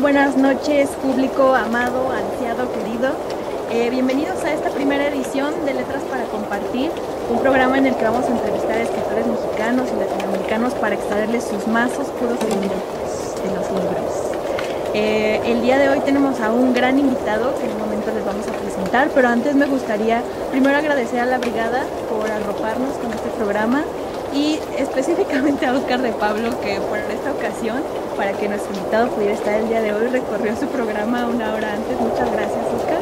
Buenas noches, público amado, ansiado, querido. Eh, bienvenidos a esta primera edición de Letras para Compartir, un programa en el que vamos a entrevistar a escritores mexicanos y latinoamericanos para extraerles sus más oscuros secretos de los libros. Eh, el día de hoy tenemos a un gran invitado que en un momento les vamos a presentar, pero antes me gustaría primero agradecer a la brigada por arroparnos con este programa y específicamente a Oscar de Pablo que por esta ocasión para que nuestro invitado pudiera estar el día de hoy. Recorrió su programa una hora antes. Muchas gracias, Oscar.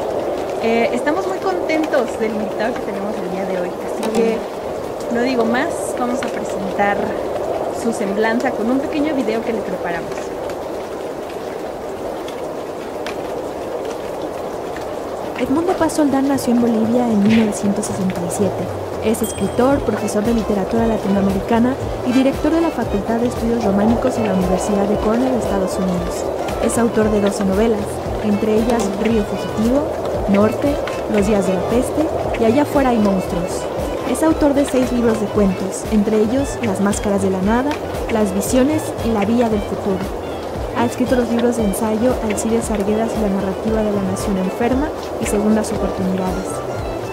Eh, estamos muy contentos del invitado que tenemos el día de hoy. Así que no digo más, vamos a presentar su semblanza con un pequeño video que le preparamos. Soldán nació en Bolivia en 1967. Es escritor, profesor de literatura latinoamericana y director de la Facultad de Estudios Románicos en la Universidad de Cornell, Estados Unidos. Es autor de 12 novelas, entre ellas Río Fugitivo, Norte, Los Días de la Peste y Allá Fuera hay monstruos. Es autor de seis libros de cuentos, entre ellos Las Máscaras de la Nada, Las Visiones y La Vía del Futuro. Ha escrito los libros de ensayo Alcides Arguedas y la narrativa de la nación enferma y Segundas Oportunidades.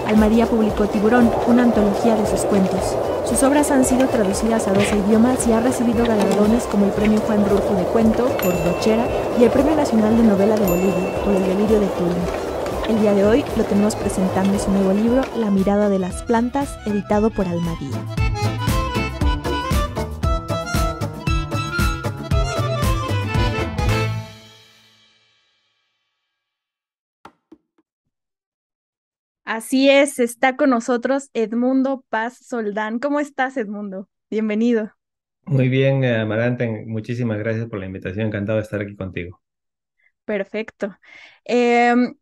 Almadía publicó Tiburón, una antología de sus cuentos. Sus obras han sido traducidas a 12 idiomas y ha recibido galardones como el Premio Juan Rulfo de Cuento por Bochera y el Premio Nacional de Novela de Bolivia por El Delirio de julio El día de hoy lo tenemos presentando su nuevo libro La mirada de las plantas, editado por Almadía. Así es, está con nosotros Edmundo Paz Soldán. ¿Cómo estás, Edmundo? Bienvenido. Muy bien, eh, Amaranta, muchísimas gracias por la invitación. Encantado de estar aquí contigo. Perfecto. Em,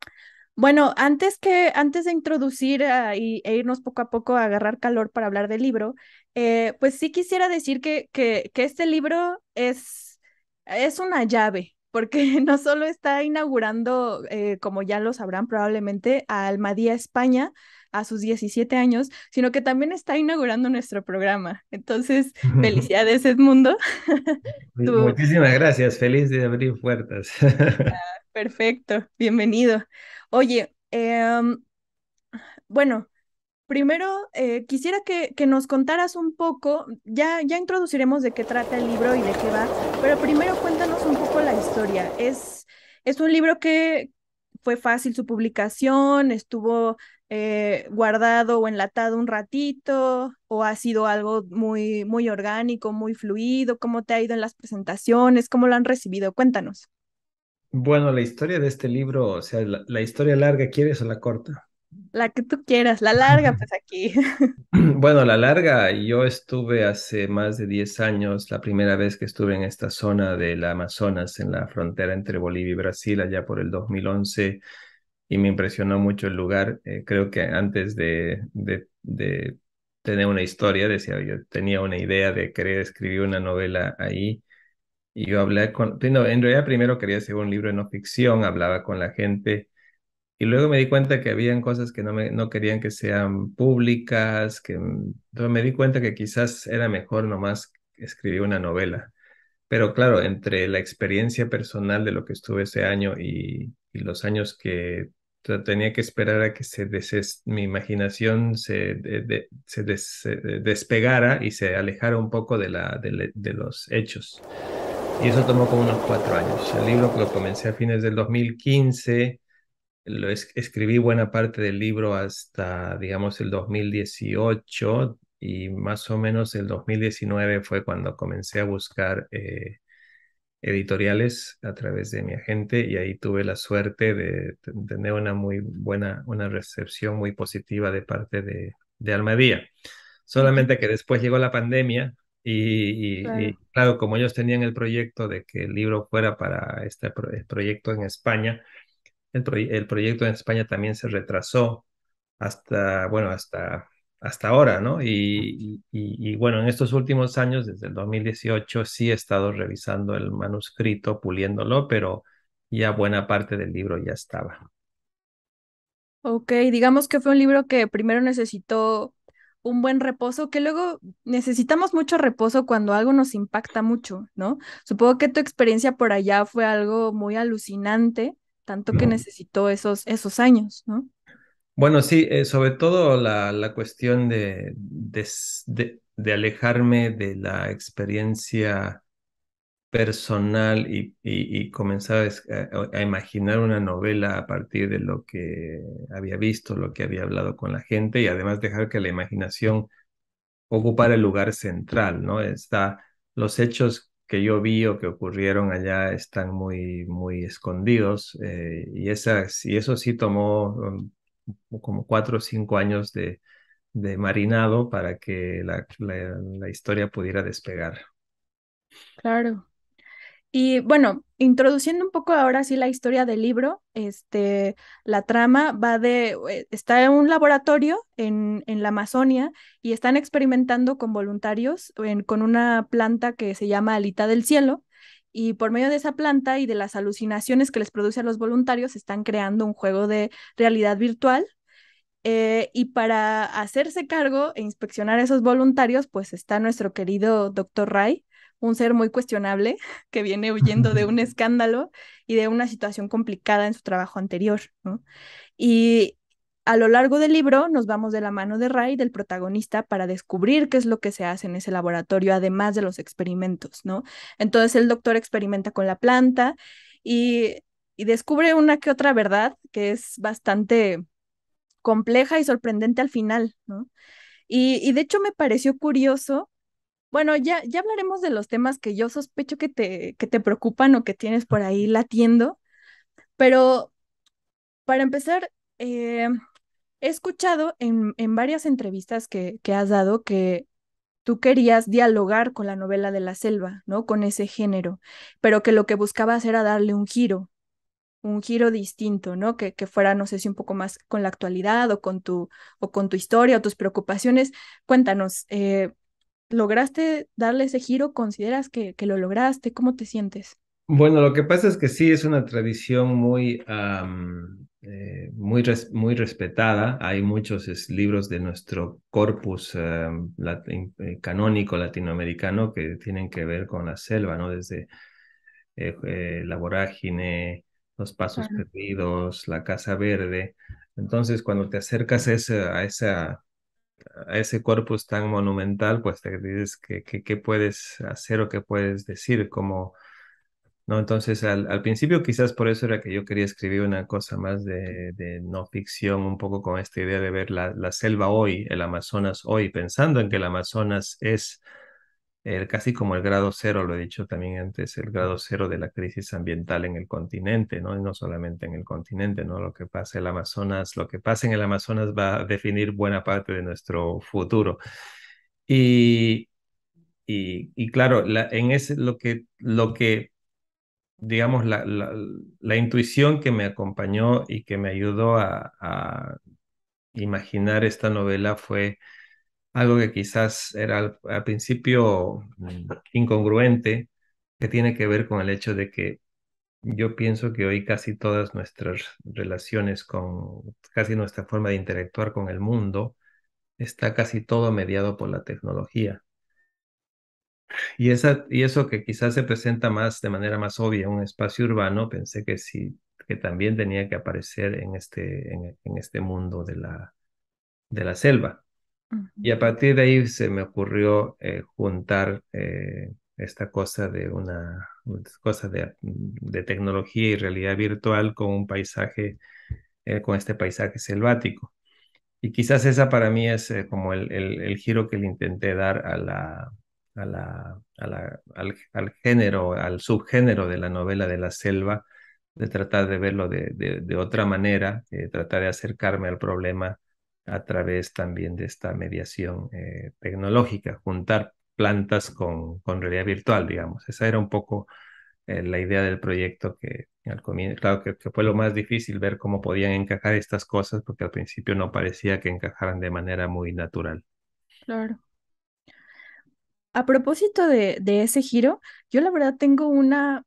bueno, antes que antes de introducir ah, y, e irnos poco a poco a agarrar calor para hablar del libro, eh, pues sí quisiera decir que, que, que este libro es, es una llave, porque no solo está inaugurando, eh, como ya lo sabrán probablemente, a Almadía España a sus 17 años, sino que también está inaugurando nuestro programa. Entonces, felicidades Edmundo. Pues muchísimas gracias, feliz de abrir puertas. Ah, perfecto, bienvenido. Oye, em, bueno, Primero, eh, quisiera que, nos contaras un poco, ya, ya introduciremos de qué trata el libro y de qué va, pero primero cuéntanos un poco la historia. Es, es un libro que fue fácil su publicación, estuvo eh, guardado o enlatado un ratito, o ha sido algo muy, muy orgánico, muy fluido, cómo te ha ido en las presentaciones, cómo lo han recibido, cuéntanos. Bueno, la historia de este libro, o sea, la, la historia larga, ¿quieres o la corta? La que tú quieras, la larga, pues aquí. Bueno, la larga, yo estuve hace más de 10 años, la primera vez que estuve en esta zona del Amazonas, en la frontera entre Bolivia y Brasil, allá por el 2011, y me impresionó mucho el lugar. Eh, creo que antes de, de, tener una historia, decía, yo tenía una idea de querer escribir una novela ahí. Y yo hablé con, en realidad primero quería hacer un libro de no ficción, hablaba con la gente y luego me di cuenta que habían cosas que no, me, no querían que sean públicas, que mm, me di cuenta que quizás era mejor nomás escribir una novela. Pero claro, entre la experiencia personal de lo que estuve ese año y, los años que tenía que esperar a que se mi imaginación se, se, eh, despegara y se alejara un poco de, la, de los hechos. Y eso tomó como unos cuatro años. El libro lo comencé a fines del 2015 escribí buena parte del libro hasta, digamos, el 2018 y más o menos el 2019 fue cuando comencé a buscar eh, editoriales a través de mi agente y ahí tuve la suerte de tener una muy buena, una recepción muy positiva de parte de, de Almadía. Solamente que después llegó la pandemia y, claro. como ellos tenían el proyecto de que el libro fuera para este proyecto en España, el, proyecto en España también se retrasó hasta, bueno, hasta, hasta ahora, ¿no? Y, y, bueno, en estos últimos años, desde el 2018, sí he estado revisando el manuscrito, puliéndolo, pero ya buena parte del libro ya estaba. Ok, digamos que fue un libro que primero necesitó un buen reposo, que luego necesitamos mucho reposo cuando algo nos impacta mucho, ¿no? Supongo que tu experiencia por allá fue algo muy alucinante tanto que necesitó esos, esos años, ¿no? Bueno, sí, eh, sobre todo la, la cuestión de, de, alejarme de la experiencia personal y, comenzar eh, a, imaginar una novela a partir de lo que había visto, lo que había hablado con la gente y además dejar que la imaginación ocupara el lugar central, ¿no? Está, los hechos que yo vi o que ocurrieron allá están muy, muy escondidos eh, y, esas, y eso sí tomó um, como cuatro o cinco años de, marinado para que la, la historia pudiera despegar. Claro, y bueno, introduciendo un poco ahora sí la historia del libro, este, la trama va de, eh, está en un laboratorio en, en la Amazonia y están experimentando con voluntarios con una planta que se llama alita del cielo y por medio de esa planta y de las alucinaciones que les produce a los voluntarios están creando un juego de realidad virtual eh, y para hacerse cargo e inspeccionar a esos voluntarios, pues está nuestro querido doctor Ray, un ser muy cuestionable que viene huyendo de un escándalo y de una situación complicada en su trabajo anterior. Y a lo largo del libro nos vamos de la mano de Ray, del protagonista, para descubrir qué es lo que se hace en ese laboratorio, además de los experimentos, ¿no? Entonces el doctor experimenta con la planta y, descubre una que otra verdad que es bastante compleja y sorprendente al final, ¿no? Y, y de hecho me pareció curioso bueno, ya, ya hablaremos de los temas que yo sospecho que te, que te preocupan o que tienes por ahí latiendo, pero para empezar, eh, he escuchado en, varias entrevistas que, has dado que tú querías dialogar con la novela de la selva, ¿no? Con ese género, pero que lo que buscabas era darle un giro, un giro distinto, ¿no? Que, que fuera, no sé si un poco más con la actualidad o con tu, o con tu historia o tus preocupaciones. Cuéntanos, eh, lograste darle ese giro, consideras que, que lo lograste, ¿cómo te sientes? Bueno, lo que pasa es que sí es una tradición muy, eh, muy, muy respetada. Hay muchos libros de nuestro corpus eh, canónico latinoamericano que tienen que ver con la selva, ¿no? Desde eh, la vorágine, los pasos perdidos, la casa verde. Entonces, cuando te acercas a esa, a esa a ese corpus tan monumental, pues te dices que, qué puedes hacer o qué puedes decir, como, ¿no? Entonces, al, principio quizás por eso era que yo quería escribir una cosa más de, de no ficción, un poco con esta idea de ver la, la selva hoy, el Amazonas hoy, pensando en que el Amazonas es casi como el grado cero, lo he dicho también antes, el grado cero de la crisis ambiental en el continente, ¿no? Y no solamente en el continente, ¿no? Lo que pasa en el Amazonas, lo que pasa en el Amazonas va a definir buena parte de nuestro futuro. Y, y, claro, la, en ese, lo que, lo que digamos, la, la, intuición que me acompañó y que me ayudó a imaginar esta novela fue algo que quizás era al, principio mm. incongruente, que tiene que ver con el hecho de que yo pienso que hoy casi todas nuestras relaciones con, casi nuestra forma de interactuar con el mundo, está casi todo mediado por la tecnología. Y, esa, y eso que quizás se presenta más de manera más obvia en un espacio urbano, pensé que sí, que también tenía que aparecer en este, en este mundo de la, de la selva. Y a partir de ahí se me ocurrió eh, juntar eh, esta cosa de una, pues, cosa de, tecnología y realidad virtual con un paisaje, eh, con este paisaje selvático. Y quizás esa para mí es como el, giro que le intenté dar al, género, al subgénero de la novela de la selva, de tratar de verlo de, otra manera, de tratar de acercarme al problema a través también de esta mediación eh, tecnológica, juntar plantas con, con, realidad virtual, digamos. Esa era un poco eh, la idea del proyecto que al comienzo, claro que, fue lo más difícil ver cómo podían encajar estas cosas, porque al principio no parecía que encajaran de manera muy natural. Claro. A propósito de, de ese giro, yo la verdad tengo una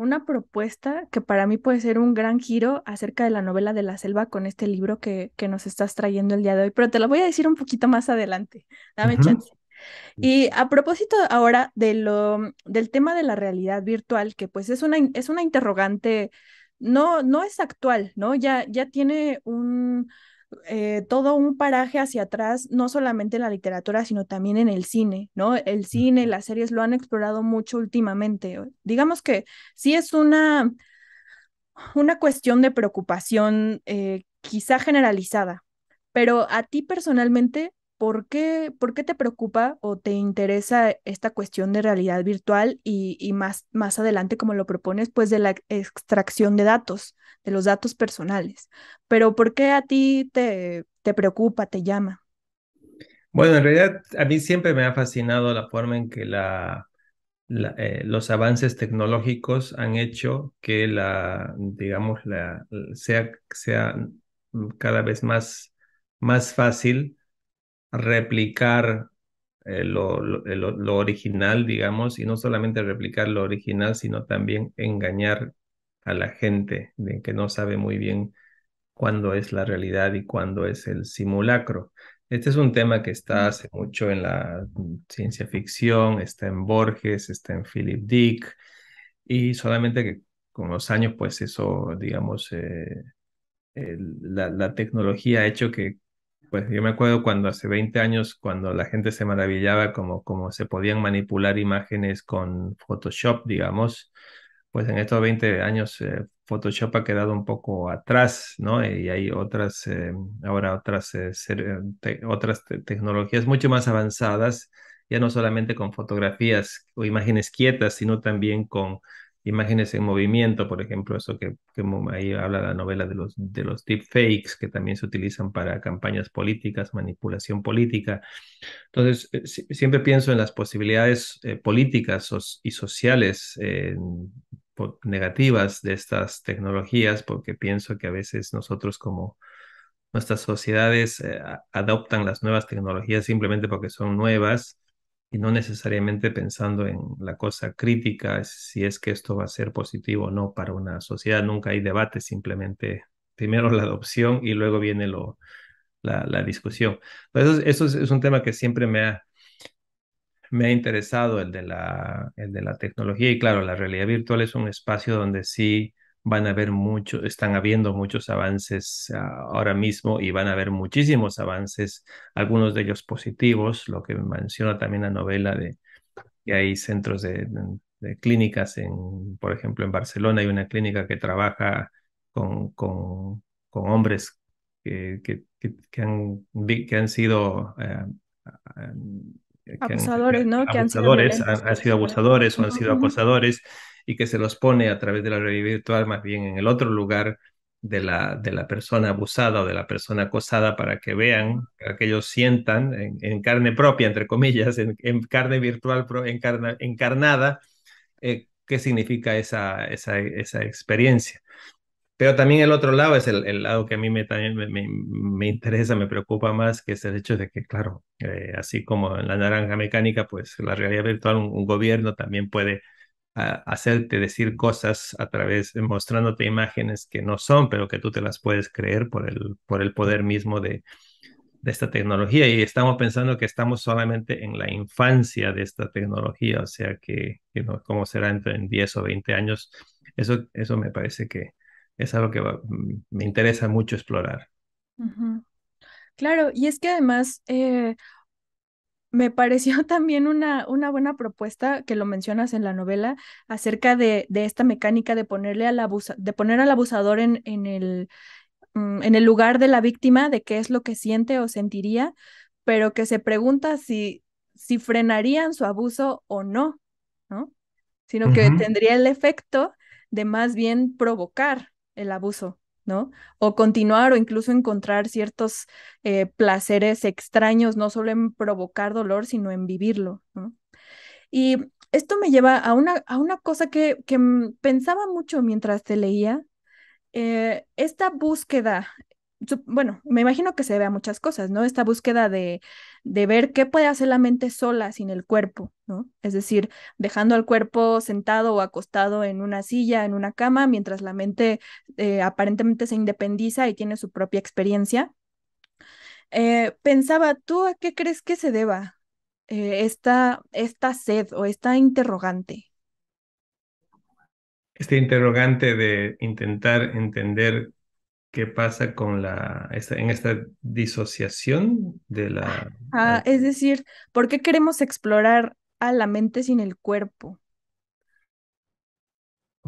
una propuesta que para mí puede ser un gran giro acerca de la novela de la selva con este libro que, que nos estás trayendo el día de hoy, pero te lo voy a decir un poquito más adelante. Dame chance. Y a propósito ahora de lo, del tema de la realidad virtual, que pues es una, es una interrogante, no, no es actual, ¿no? Ya, ya tiene un, eh, todo un paraje hacia atrás, no solamente en la literatura, sino también en el cine, ¿no? El cine, las series lo han explorado mucho últimamente. Digamos que sí es una, una cuestión de preocupación eh, quizá generalizada, pero a ti personalmente, ¿por qué, por qué te preocupa o te interesa esta cuestión de realidad virtual y, más, más adelante, como lo propones, pues de la extracción de datos, de los datos personales? Pero ¿por qué a ti te, te preocupa, te llama? Bueno, en realidad a mí siempre me ha fascinado la forma en que la, eh, los avances tecnológicos han hecho que la, digamos, la, sea, sea cada vez más, más fácil replicar eh, lo, original, digamos, y no solamente replicar lo original, sino también engañar a la gente de que no sabe muy bien cuándo es la realidad y cuándo es el simulacro. Este es un tema que está mm. hace mucho en la ciencia ficción, está en Borges, está en Philip Dick, y solamente que con los años, pues eso, digamos, eh, la, la, tecnología ha hecho que pues yo me acuerdo cuando hace 20 años, cuando la gente se maravillaba como, se podían manipular imágenes con Photoshop, digamos, pues en estos 20 años eh, Photoshop ha quedado un poco atrás, ¿no? Y hay otras, eh, ahora otras, eh, otras tecnologías mucho más avanzadas, ya no solamente con fotografías o imágenes quietas, sino también con imágenes en movimiento, por ejemplo, eso que, ahí habla la novela de los, de los deepfakes, que también se utilizan para campañas políticas, manipulación política. Entonces, eh, siempre pienso en las posibilidades eh, políticas y sociales eh, negativas de estas tecnologías, porque pienso que a veces nosotros como nuestras sociedades adoptan las nuevas tecnologías simplemente porque son nuevas y no necesariamente pensando en la cosa crítica, si es que esto va a ser positivo o no para una sociedad. Nunca hay debate, simplemente primero la adopción y luego viene lo, la, discusión. Eso, eso es, un tema que siempre me ha, me interesado, el de, la, el de la tecnología. Y claro, la realidad virtual es un espacio donde sí van a haber muchos, están habiendo muchos avances ah, ahora mismo y van a haber muchísimos avances, algunos de ellos positivos, lo que menciona también la novela de que hay centros de, clínicas, en, por ejemplo, en Barcelona hay una clínica que trabaja con, con, hombres que, que, han, que han sido... abusadores, ¿no? han han sido abusadores o han sido acosadores y que se los pone a través de la realidad virtual más bien en el otro lugar de la, de la persona abusada o de la persona acosada para que vean, para que ellos sientan en, carne propia, entre comillas, en, carne virtual encarnada, eh, qué significa esa, esa, esa experiencia. Pero también el otro lado es el, lado que a mí me, también me, interesa, me preocupa más, que es el hecho de que, claro, eh, así como en la naranja mecánica, pues la realidad virtual, un gobierno también puede hacerte decir cosas a través, eh, mostrándote imágenes que no son, pero que tú te las puedes creer por el, por el poder mismo de, esta tecnología. Y estamos pensando que estamos solamente en la infancia de esta tecnología, o sea que, cómo será en, 10 o 20 años. Eso, eso me parece que es algo que mm, me interesa mucho explorar. Claro, y es que además, eh, me pareció también una, una, buena propuesta que lo mencionas en la novela acerca de, de esta mecánica de ponerle al de poner al abusador en, en, el, mm, en el lugar de la víctima, de qué es lo que siente o sentiría, pero que se pregunta si, si frenarían su abuso o no, ¿no? Sino que tendría el efecto de más bien provocar el abuso. O continuar o incluso encontrar ciertos eh, placeres extraños, no solo en provocar dolor, sino en vivirlo, Y esto me lleva a una, a una cosa que, pensaba mucho mientras te leía, eh, esta búsqueda, bueno, me imagino que se ve a muchas cosas, ¿no? Esta búsqueda de, de ver qué puede hacer la mente sola sin el cuerpo, ¿no? Es decir, dejando al cuerpo sentado o acostado en una silla, en una cama, mientras la mente eh, aparentemente se independiza y tiene su propia experiencia. Eh, pensaba, ¿tú a qué crees que se deba eh, esta, esta sed o esta interrogante? Este interrogante de intentar entender qué pasa con la en esta disociación de la ah, es decir, ¿por qué queremos explorar a la mente sin el cuerpo?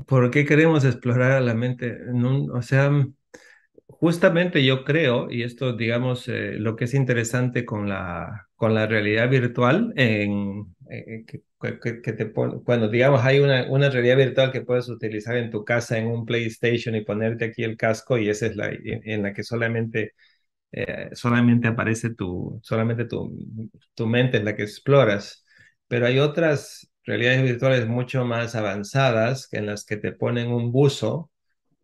¿Por qué queremos explorar a la mente? o sea, mm, justamente yo creo, y esto digamos, eh, lo que es interesante con la, con la realidad virtual en, eh, que, te cuando digamos hay una, una, realidad virtual que puedes utilizar en tu casa en un PlayStation y ponerte aquí el casco y esa es la en, la que solamente eh, solamente aparece tu solamente tu, tu mente en la que exploras pero hay otras realidades virtuales mucho más avanzadas en las que te ponen un buzo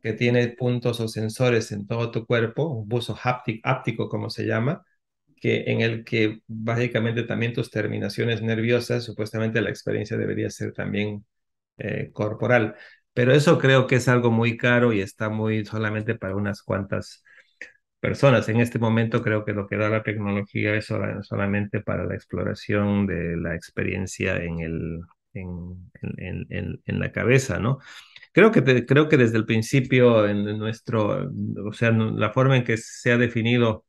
que tiene puntos o sensores en todo tu cuerpo, un buzo háptico como se llama, que, en el que básicamente también tus terminaciones nerviosas, supuestamente la experiencia debería ser también eh, corporal. Pero eso creo que es algo muy caro y está muy solamente para unas cuantas personas. En este momento creo que lo que da la tecnología es solamente para la exploración de la experiencia en, el, en, en, en, en la cabeza, ¿no? Creo que, creo que desde el principio, en nuestro, o sea, la forma en que se ha definido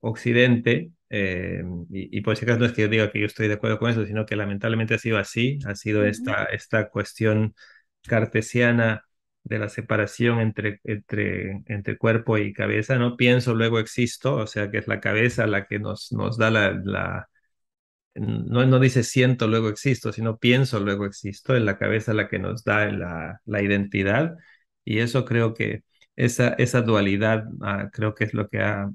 Occidente, eh, y, por si acaso no es que yo diga que yo estoy de acuerdo con eso, sino que lamentablemente ha sido así, ha sido esta, esta cuestión cartesiana de la separación entre, entre, entre cuerpo y cabeza, ¿no? Pienso, luego existo, o sea que es la cabeza la que nos, nos da la, la... no, no dice siento, luego existo, sino pienso, luego existo, es la cabeza la que nos da la, la identidad y eso creo que esa, esa dualidad ah, creo que es lo que ha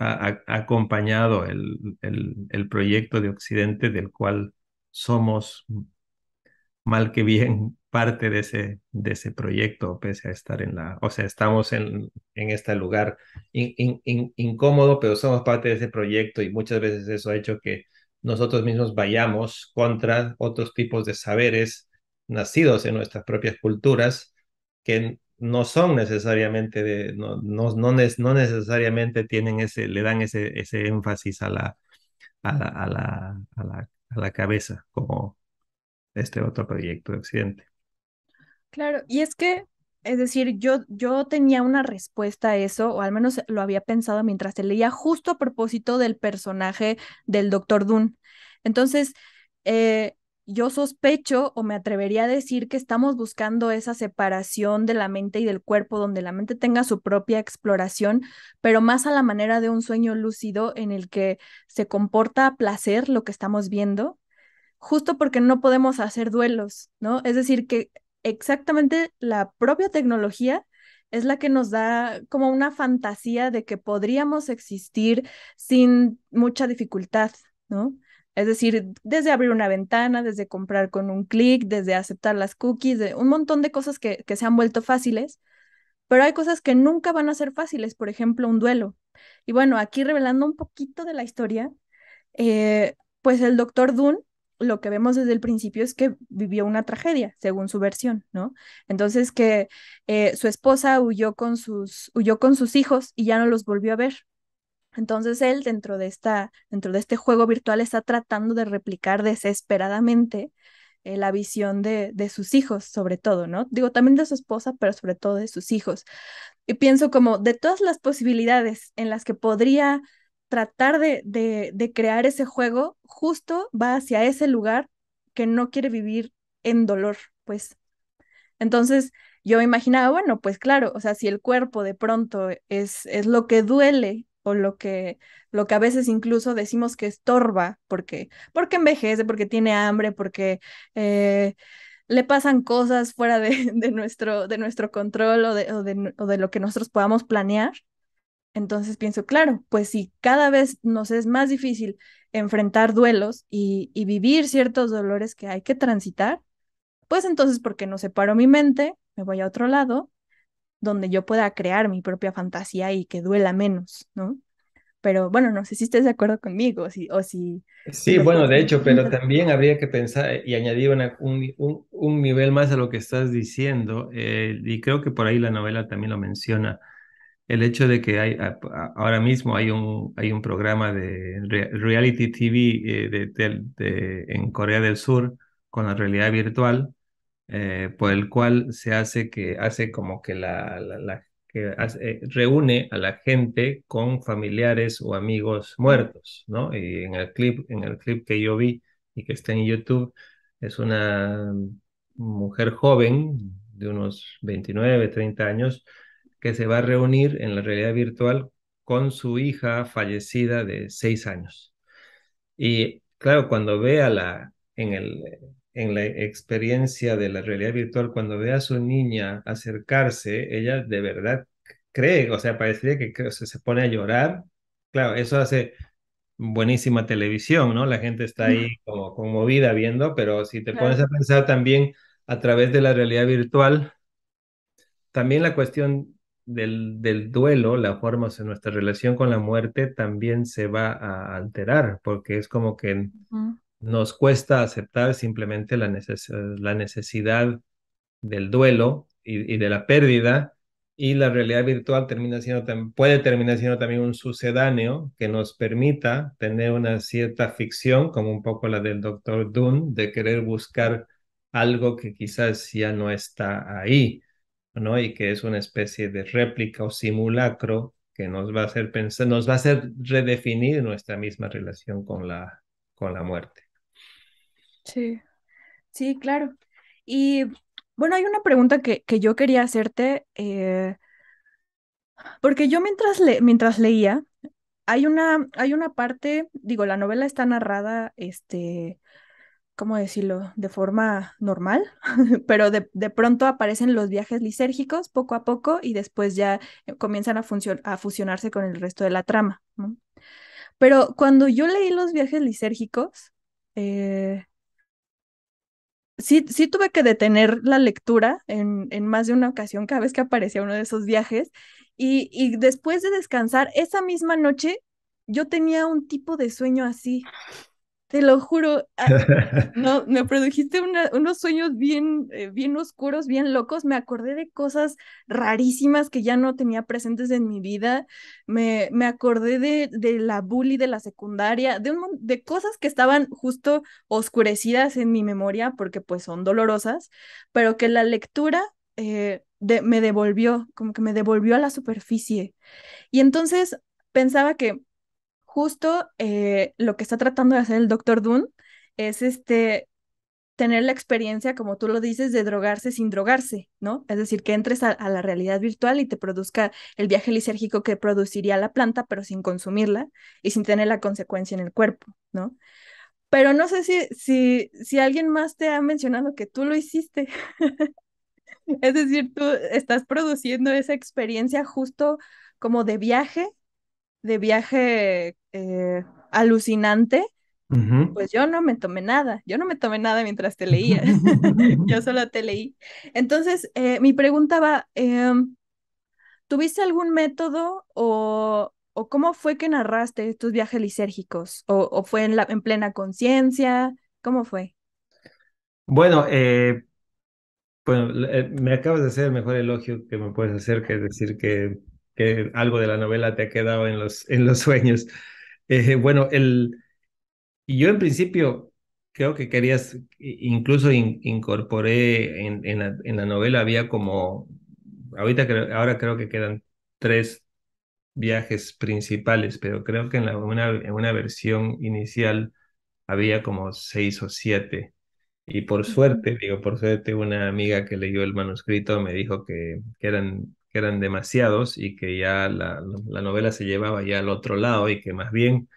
ha, acompañado el, el, proyecto de Occidente del cual somos mal que bien parte de ese, de ese proyecto, pese a estar en la, o sea, estamos en, en este lugar incómodo, pero somos parte de ese proyecto y muchas veces eso ha hecho que nosotros mismos vayamos contra otros tipos de saberes nacidos en nuestras propias culturas que no son necesariamente, de, no, no, no, necesariamente tienen ese, le dan ese, ese énfasis a la, a la, a la, a la, cabeza, como este otro proyecto de Occidente. Claro, y es que es decir, yo, yo tenía una respuesta a eso, o al menos lo había pensado mientras leía, justo a propósito del personaje del Doctor Dune. Entonces, eh, yo sospecho o me atrevería a decir que estamos buscando esa separación de la mente y del cuerpo, donde la mente tenga su propia exploración, pero más a la manera de un sueño lúcido en el que se comporta a placer lo que estamos viendo, justo porque no podemos hacer duelos, ¿no? Es decir, que exactamente la propia tecnología es la que nos da como una fantasía de que podríamos existir sin mucha dificultad, ¿no? Es decir, desde abrir una ventana, desde comprar con un clic, desde aceptar las cookies, un montón de cosas que, se han vuelto fáciles, pero hay cosas que nunca van a ser fáciles, por ejemplo, un duelo. Y bueno, aquí revelando un poquito de la historia, eh, pues el doctor Dune, lo que vemos desde el principio es que vivió una tragedia, según su versión, ¿no? Entonces que eh, su esposa huyó con, sus, huyó con sus hijos y ya no los volvió a ver. Entonces él dentro de, esta, dentro de este juego virtual está tratando de replicar desesperadamente eh, la visión de, de, sus hijos, sobre todo, ¿no? Digo, también de su esposa, pero sobre todo de sus hijos. Y pienso como de todas las posibilidades en las que podría tratar de, de, crear ese juego, justo va hacia ese lugar que no quiere vivir en dolor, pues. Entonces, yo me imaginaba, bueno, pues claro, o sea, si el cuerpo de pronto es, es lo que duele o lo que, lo que a veces incluso decimos que estorba, porque, porque envejece, porque tiene hambre, porque eh, le pasan cosas fuera de, nuestro, de nuestro control o de, lo que nosotros podamos planear. Entonces pienso, claro, pues si cada vez nos es más difícil enfrentar duelos y, y, vivir ciertos dolores que hay que transitar, pues entonces porque no separo mi mente, me voy a otro lado donde yo pueda crear mi propia fantasía y que duela menos, ¿no? Pero bueno, no sé si estés de acuerdo conmigo o si... Sí, bueno, de hecho, pero también habría que pensar y añadir una, un, nivel más a lo que estás diciendo, eh, y creo que por ahí la novela también lo menciona, el hecho de que hay, ahora mismo hay un, hay un programa de reality TV eh, en Corea del Sur con la realidad virtual, eh, por el cual se hace que hace como que la, la, que eh, reúne a la gente con familiares o amigos muertos, ¿no? Y en el clip, en el clip que yo vi y que está en YouTube, es una mujer joven de unos 29, 30 años, que se va a reunir en la realidad virtual con su hija fallecida de 6 años. Y claro, cuando ve a la, en el, en la experiencia de la realidad virtual, cuando ve a su niña acercarse, ella de verdad cree, o sea, parecería que se pone a llorar. Claro, eso hace buenísima televisión, ¿no? La gente está ahí como conmovida viendo, pero si te pones a pensar también a través de la realidad virtual, también la cuestión del, del duelo, la forma, de nuestra relación con la muerte también se va a alterar, porque es como que nos cuesta aceptar simplemente la, necesidad del duelo y, de la pérdida y la realidad virtual termina siendo, puede terminar siendo también un sucedáneo que nos permita tener una cierta ficción, como un poco la del doctor Dune, de querer buscar algo que quizás ya no está ahí, ¿no? Y que es una especie de réplica o simulacro que nos va a hacer pensar, nos va a hacer redefinir nuestra misma relación con la, con la muerte. Sí, sí, claro. Y bueno, hay una pregunta que, que yo quería hacerte, eh, porque yo mientras, mientras leía, hay una, hay una parte, digo, la novela está narrada, este, ¿cómo decirlo?, de forma normal, pero de, pronto aparecen los viajes lisérgicos poco a poco y después ya eh, comienzan a, a fusionarse con el resto de la trama. Pero cuando yo leí los viajes lisérgicos, eh, sí, tuve que detener la lectura en, en, más de una ocasión cada vez que aparecía uno de esos viajes y, y, después de descansar esa misma noche, yo tenía un tipo de sueño así te lo juro, ah, no, me produjiste unos sueños bien, eh, bien oscuros, bien locos, me acordé de cosas rarísimas que ya no tenía presentes en mi vida, me, me acordé de, de la bully de la secundaria, de, un, de cosas que estaban justo oscurecidas en mi memoria porque pues son dolorosas, pero que la lectura... Eh, me devolvió, como que me devolvió a la superficie. Y entonces pensaba que justo eh, lo que está tratando de hacer el doctor Dunn es este tener la experiencia, como tú lo dices, de drogarse sin drogarse, ¿no? Es decir, que entres a, la realidad virtual y te produzca el viaje lisérgico que produciría la planta, pero sin consumirla y sin tener la consecuencia en el cuerpo, ¿no? Pero no sé si, si, si alguien más te ha mencionado que tú lo hiciste. es decir, tú estás produciendo esa experiencia justo como de viaje de viaje eh, alucinante, pues yo no me tomé nada, yo no me tomé nada mientras te leía, yo solo te leí. Entonces, eh, mi pregunta va, em, ¿tuviste algún método o, o, cómo fue que narraste tus viajes lisérgicos? ¿O, fue en, la, en plena conciencia? ¿Cómo fue? Bueno, eh, bueno, me acabas de hacer el mejor elogio que me puedes hacer, que es decir que que algo de la novela te ha quedado en los, en los sueños. Eh, bueno, el, yo en principio creo que querías, incluso incorporé en, en, la, novela, había como, ahorita creo, ahora creo que quedan tres viajes principales, pero creo que en, una, en una versión inicial había como seis o siete. Y por suerte, digo, por suerte, una amiga que leyó el manuscrito me dijo que eran que eran demasiados y que ya la, la, novela se llevaba ya al otro lado y que más bien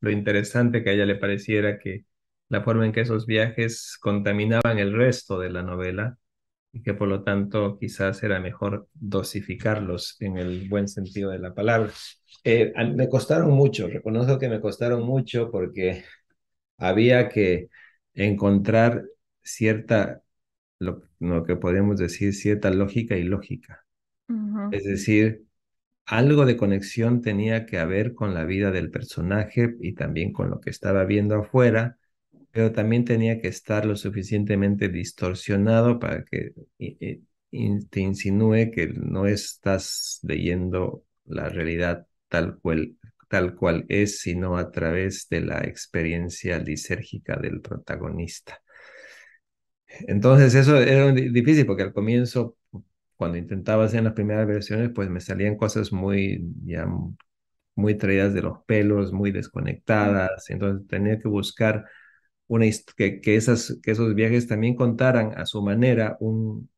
lo interesante que a ella le pareciera que la forma en que esos viajes contaminaban el resto de la novela y que por lo tanto quizás era mejor dosificarlos en el buen sentido de la palabra. Eh, me costaron mucho, reconozco que me costaron mucho porque había que encontrar cierta, lo, lo que podemos decir, cierta lógica y lógica es decir, algo de conexión tenía que haber con la vida del personaje y también con lo que estaba viendo afuera, pero también tenía que estar lo suficientemente distorsionado para que te insinúe que no estás leyendo la realidad tal cual, tal cual es, sino a través de la experiencia lisérgica del protagonista. Entonces eso era difícil porque al comienzo cuando intentaba hacer las primeras versiones, pues me salían cosas muy, ya, muy traídas de los pelos, muy desconectadas. Entonces tenía que buscar una que, esas, que esos viajes también contaran a su manera un,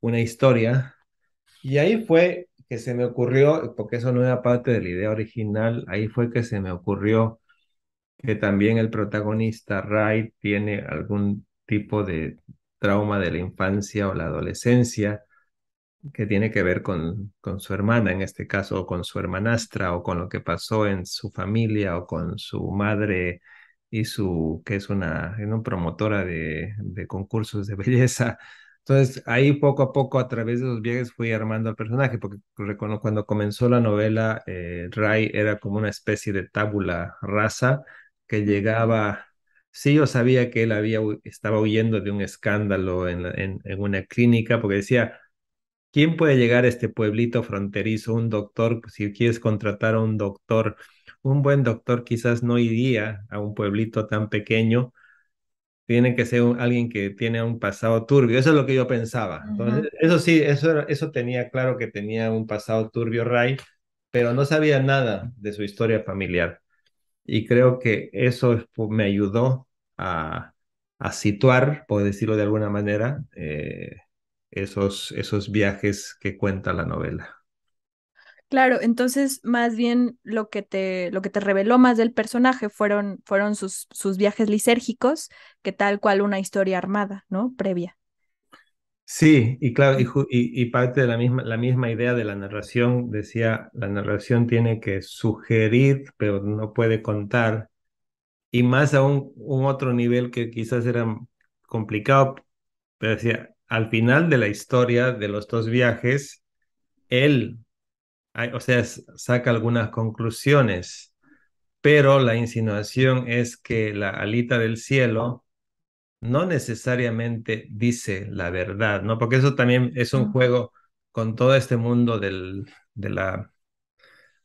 una historia. Y ahí fue que se me ocurrió, porque eso no era parte de la idea original, ahí fue que se me ocurrió que también el protagonista Ray tiene algún tipo de trauma de la infancia o la adolescencia que tiene que ver con, con su hermana en este caso, o con su hermanastra, o con lo que pasó en su familia, o con su madre y su, que es una, una promotora de, de concursos de belleza. Entonces, ahí poco a poco, a través de los viajes, fui armando al personaje, porque cuando comenzó la novela, eh, Ray era como una especie de tábula rasa que llegaba. Sí, yo sabía que él había, estaba huyendo de un escándalo en una clínica, porque decía, ¿Quién puede llegar a este pueblito fronterizo? Un doctor, pues, si quieres contratar a un doctor, un buen doctor quizás no iría a un pueblito tan pequeño. Tiene que ser alguien que tiene un pasado turbio. Eso es lo que yo pensaba. Entonces, eso sí, eso, eso tenía claro que tenía un pasado turbio Ray, pero no sabía nada de su historia familiar. Y creo que eso me ayudó a, situar, por decirlo de alguna manera, eh, esos, esos viajes que cuenta la novela. Claro, entonces más bien lo que te, lo que te reveló más del personaje fueron, fueron sus, sus viajes lisérgicos, que tal cual una historia armada, ¿no? Previa. Sí, y claro, y, parte de la misma, la misma idea de la narración, decía, la narración tiene que sugerir, pero no puede contar, y más a un otro nivel que quizás era complicado, pero decía, al final de la historia de los dos viajes, él, o sea, saca algunas conclusiones, pero la insinuación es que la alita del cielo no necesariamente dice la verdad, ¿no? Porque eso también es un juego con todo este mundo del, de, la,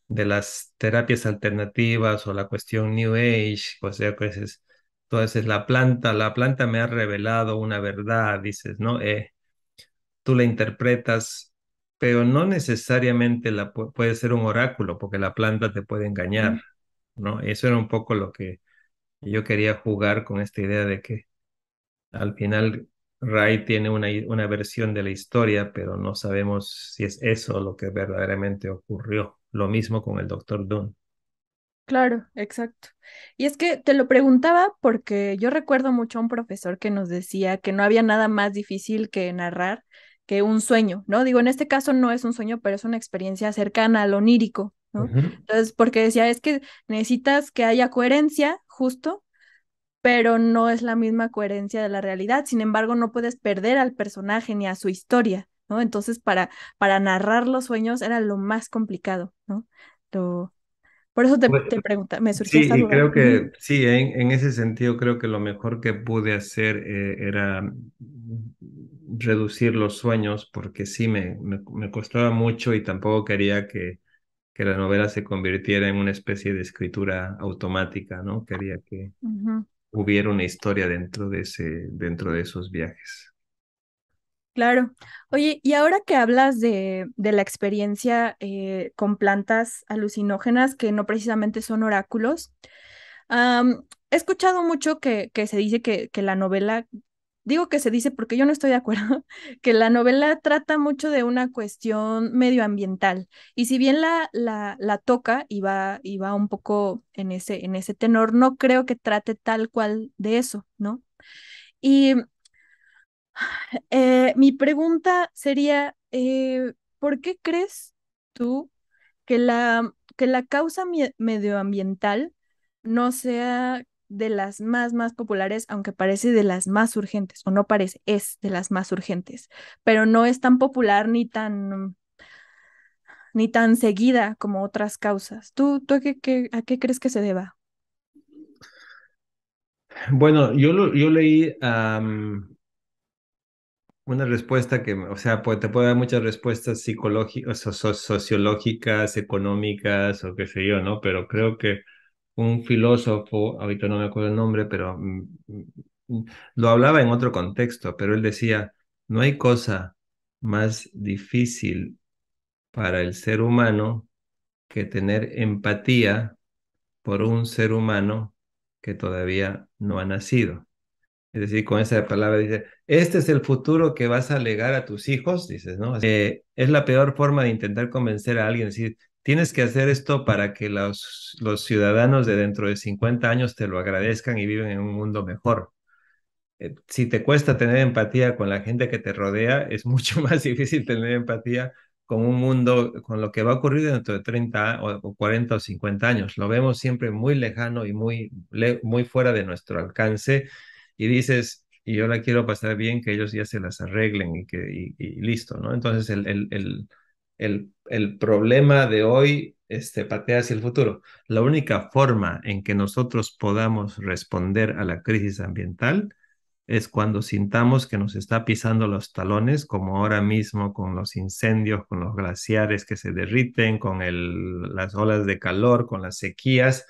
de las terapias alternativas o la cuestión New Age, o pues, sea, pues es, entonces la planta, la planta me ha revelado una verdad, dices, ¿no? Eh, tú la interpretas, pero no necesariamente puede ser un oráculo, porque la planta te puede engañar, ¿no? Eso era un poco lo que yo quería jugar con esta idea de que al final Ray tiene una, una versión de la historia, pero no sabemos si es eso lo que verdaderamente ocurrió. Lo mismo con el doctor Dunn. Claro, exacto. Y es que te lo preguntaba porque yo recuerdo mucho a un profesor que nos decía que no había nada más difícil que narrar que un sueño, ¿no? Digo, en este caso no es un sueño, pero es una experiencia cercana lo onírico, ¿no? Entonces, porque decía, es que necesitas que haya coherencia, justo, pero no es la misma coherencia de la realidad. Sin embargo, no puedes perder al personaje ni a su historia, ¿no? Entonces, para, para narrar los sueños era lo más complicado, ¿no? Lo, por eso te, pues, te me surgió sí, creo que sí, en, ese sentido creo que lo mejor que pude hacer eh, era reducir los sueños porque sí me, costaba mucho y tampoco quería que, que, la novela se convirtiera en una especie de escritura automática, ¿no? Quería que hubiera una historia dentro de, ese, dentro de esos viajes. Claro. Oye, y ahora que hablas de, la experiencia eh, con plantas alucinógenas que no precisamente son oráculos, he escuchado mucho que, que se dice que, que, la novela, digo que se dice porque yo no estoy de acuerdo, que la novela trata mucho de una cuestión medioambiental. Y si bien la, la, la toca y va, y va un poco en ese, en ese tenor, no creo que trate tal cual de eso, ¿no? Y eh, mi pregunta sería, eh, ¿por qué crees tú que la, que la causa medioambiental no sea de las más, más populares, aunque parece de las más urgentes, o no parece, es de las más urgentes, pero no es tan popular ni tan ni tan seguida como otras causas. ¿Tú, tú a, qué, a qué crees que se deba? Bueno, yo, yo leí una respuesta que, o sea, pues, te puede dar muchas respuestas psicológicas, sociológicas, económicas o qué sé yo, ¿no? Pero creo que un filósofo, ahorita no me acuerdo el nombre, pero mm, mm, lo hablaba en otro contexto, pero él decía, no hay cosa más difícil para el ser humano que tener empatía por un ser humano que todavía no ha nacido. Es decir, con esa palabra dice, este es el futuro que vas a legar a tus hijos, dices, ¿no? es la peor forma de intentar convencer a alguien, decir, tienes que hacer esto para que los, los ciudadanos de dentro de 50 años te lo agradezcan y viven en un mundo mejor. Eh, si te cuesta tener empatía con la gente que te rodea, es mucho más difícil tener empatía con un mundo, con lo que va a ocurrir dentro de 30 o 40 o 50 años. Lo vemos siempre muy lejano y muy, muy fuera de nuestro alcance y dices, y yo la quiero pasar bien, que ellos ya se las arreglen y, que, listo, ¿no? Entonces el, el, el, problema de hoy este, patea hacia el futuro. La única forma en que nosotros podamos responder a la crisis ambiental es cuando sintamos que nos está pisando los talones, como ahora mismo con los incendios, con los glaciares que se derriten, con el, las olas de calor, con las sequías,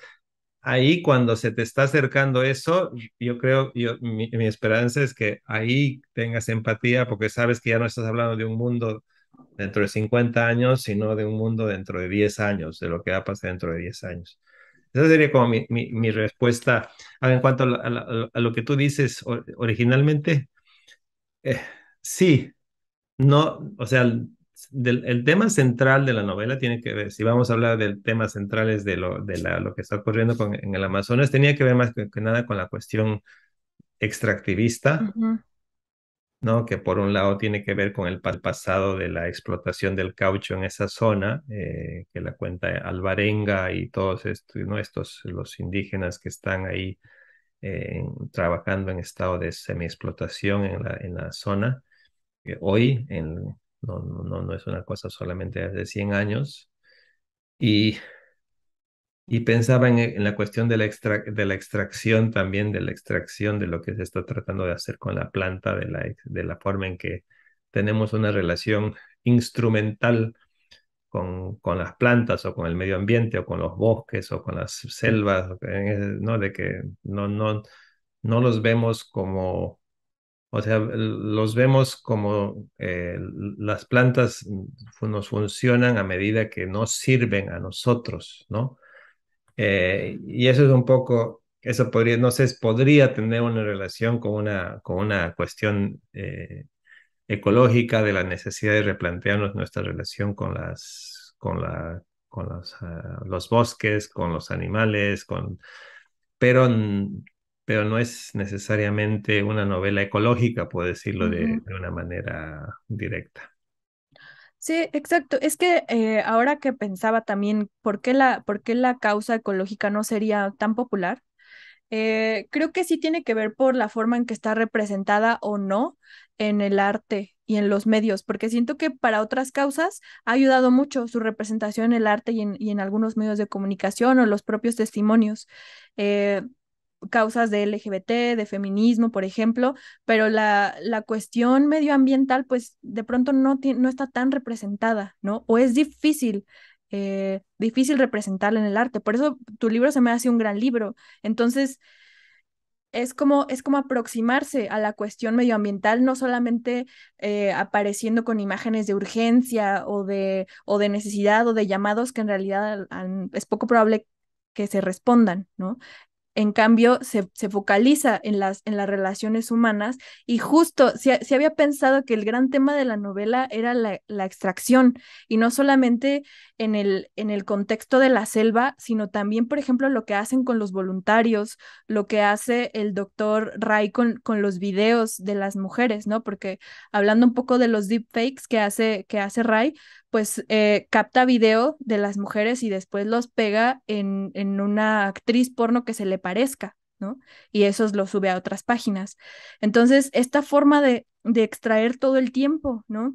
ahí cuando se te está acercando eso, yo creo, yo, mi, esperanza es que ahí tengas empatía porque sabes que ya no estás hablando de un mundo dentro de 50 años, sino de un mundo dentro de 10 años, de lo que va a pasar dentro de 10 años. Esa sería como mi, mi, respuesta en cuanto a, lo que tú dices originalmente. Eh, sí, no, o sea, el tema central de la novela tiene que ver, si vamos a hablar del tema central es de lo, de la, lo que está ocurriendo con, en el Amazonas, tenía que ver más que, nada con la cuestión extractivista, ¿no? que por un lado tiene que ver con el, pasado de la explotación del caucho en esa zona, eh, que la cuenta Alvarenga y todos estos, ¿no? estos los indígenas que están ahí eh, trabajando en estado de semiexplotación en la, en la zona hoy en, no, no, es una cosa solamente de 100 años. Y, y pensaba en, la cuestión de la, de la extracción también, de la extracción de lo que se está tratando de hacer con la planta, de la, de la forma en que tenemos una relación instrumental con, con, las plantas o con el medio ambiente o con los bosques o con las selvas, eh, ¿no? de que no, no, no los vemos como o sea, los vemos como eh, las plantas mm, nos funcionan a medida que nos sirven a nosotros, ¿no? Eh, y eso es un poco, eso podría, no sé, podría tener una relación con una, con una cuestión eh, ecológica de la necesidad de replantearnos nuestra relación con las, con la, con los, ah, los bosques, con los animales, con, pero pero no es necesariamente una novela ecológica, puedo decirlo de, una manera directa. Sí, exacto. Es que eh, ahora que pensaba también por qué, la, por qué la causa ecológica no sería tan popular, eh, creo que sí tiene que ver por la forma en que está representada o no en el arte y en los medios, porque siento que para otras causas ha ayudado mucho su representación en el arte y en, algunos medios de comunicación o los propios testimonios. Eh, causas de LGBT, de feminismo, por ejemplo, pero la, la cuestión medioambiental, pues de pronto no, no está tan representada, ¿no? O es difícil, eh, difícil representarla en el arte. Por eso tu libro se me hace un gran libro. Entonces, es como, es como aproximarse a la cuestión medioambiental, no solamente eh, apareciendo con imágenes de urgencia o de, o de necesidad o de llamados que en realidad es poco probable que se respondan, ¿no? en cambio, se, focaliza en las, en las relaciones humanas y justo se, había pensado que el gran tema de la novela era la, la, extracción y no solamente en el, en el contexto de la selva, sino también, por ejemplo, lo que hacen con los voluntarios, lo que hace el doctor Ray con, con los videos de las mujeres, ¿no? Porque hablando un poco de los deepfakes que hace, que hace Ray, pues eh, capta video de las mujeres y después los pega en, en una actriz porno que se le parezca. ¿no? Y eso lo sube a otras páginas. Entonces, esta forma de, extraer todo el tiempo, ¿no?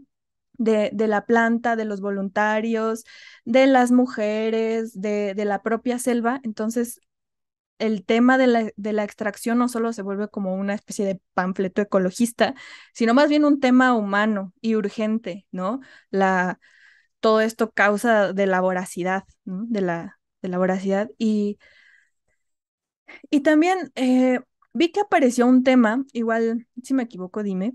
De, de, la planta, de los voluntarios, de las mujeres, de, la propia selva. Entonces, el tema de la, de la, extracción no solo se vuelve como una especie de panfleto ecologista, sino más bien un tema humano y urgente, ¿no? La, todo esto causa de la voracidad, ¿no? de, la, de la voracidad. Y, y también eh, vi que apareció un tema, igual si me equivoco, dime,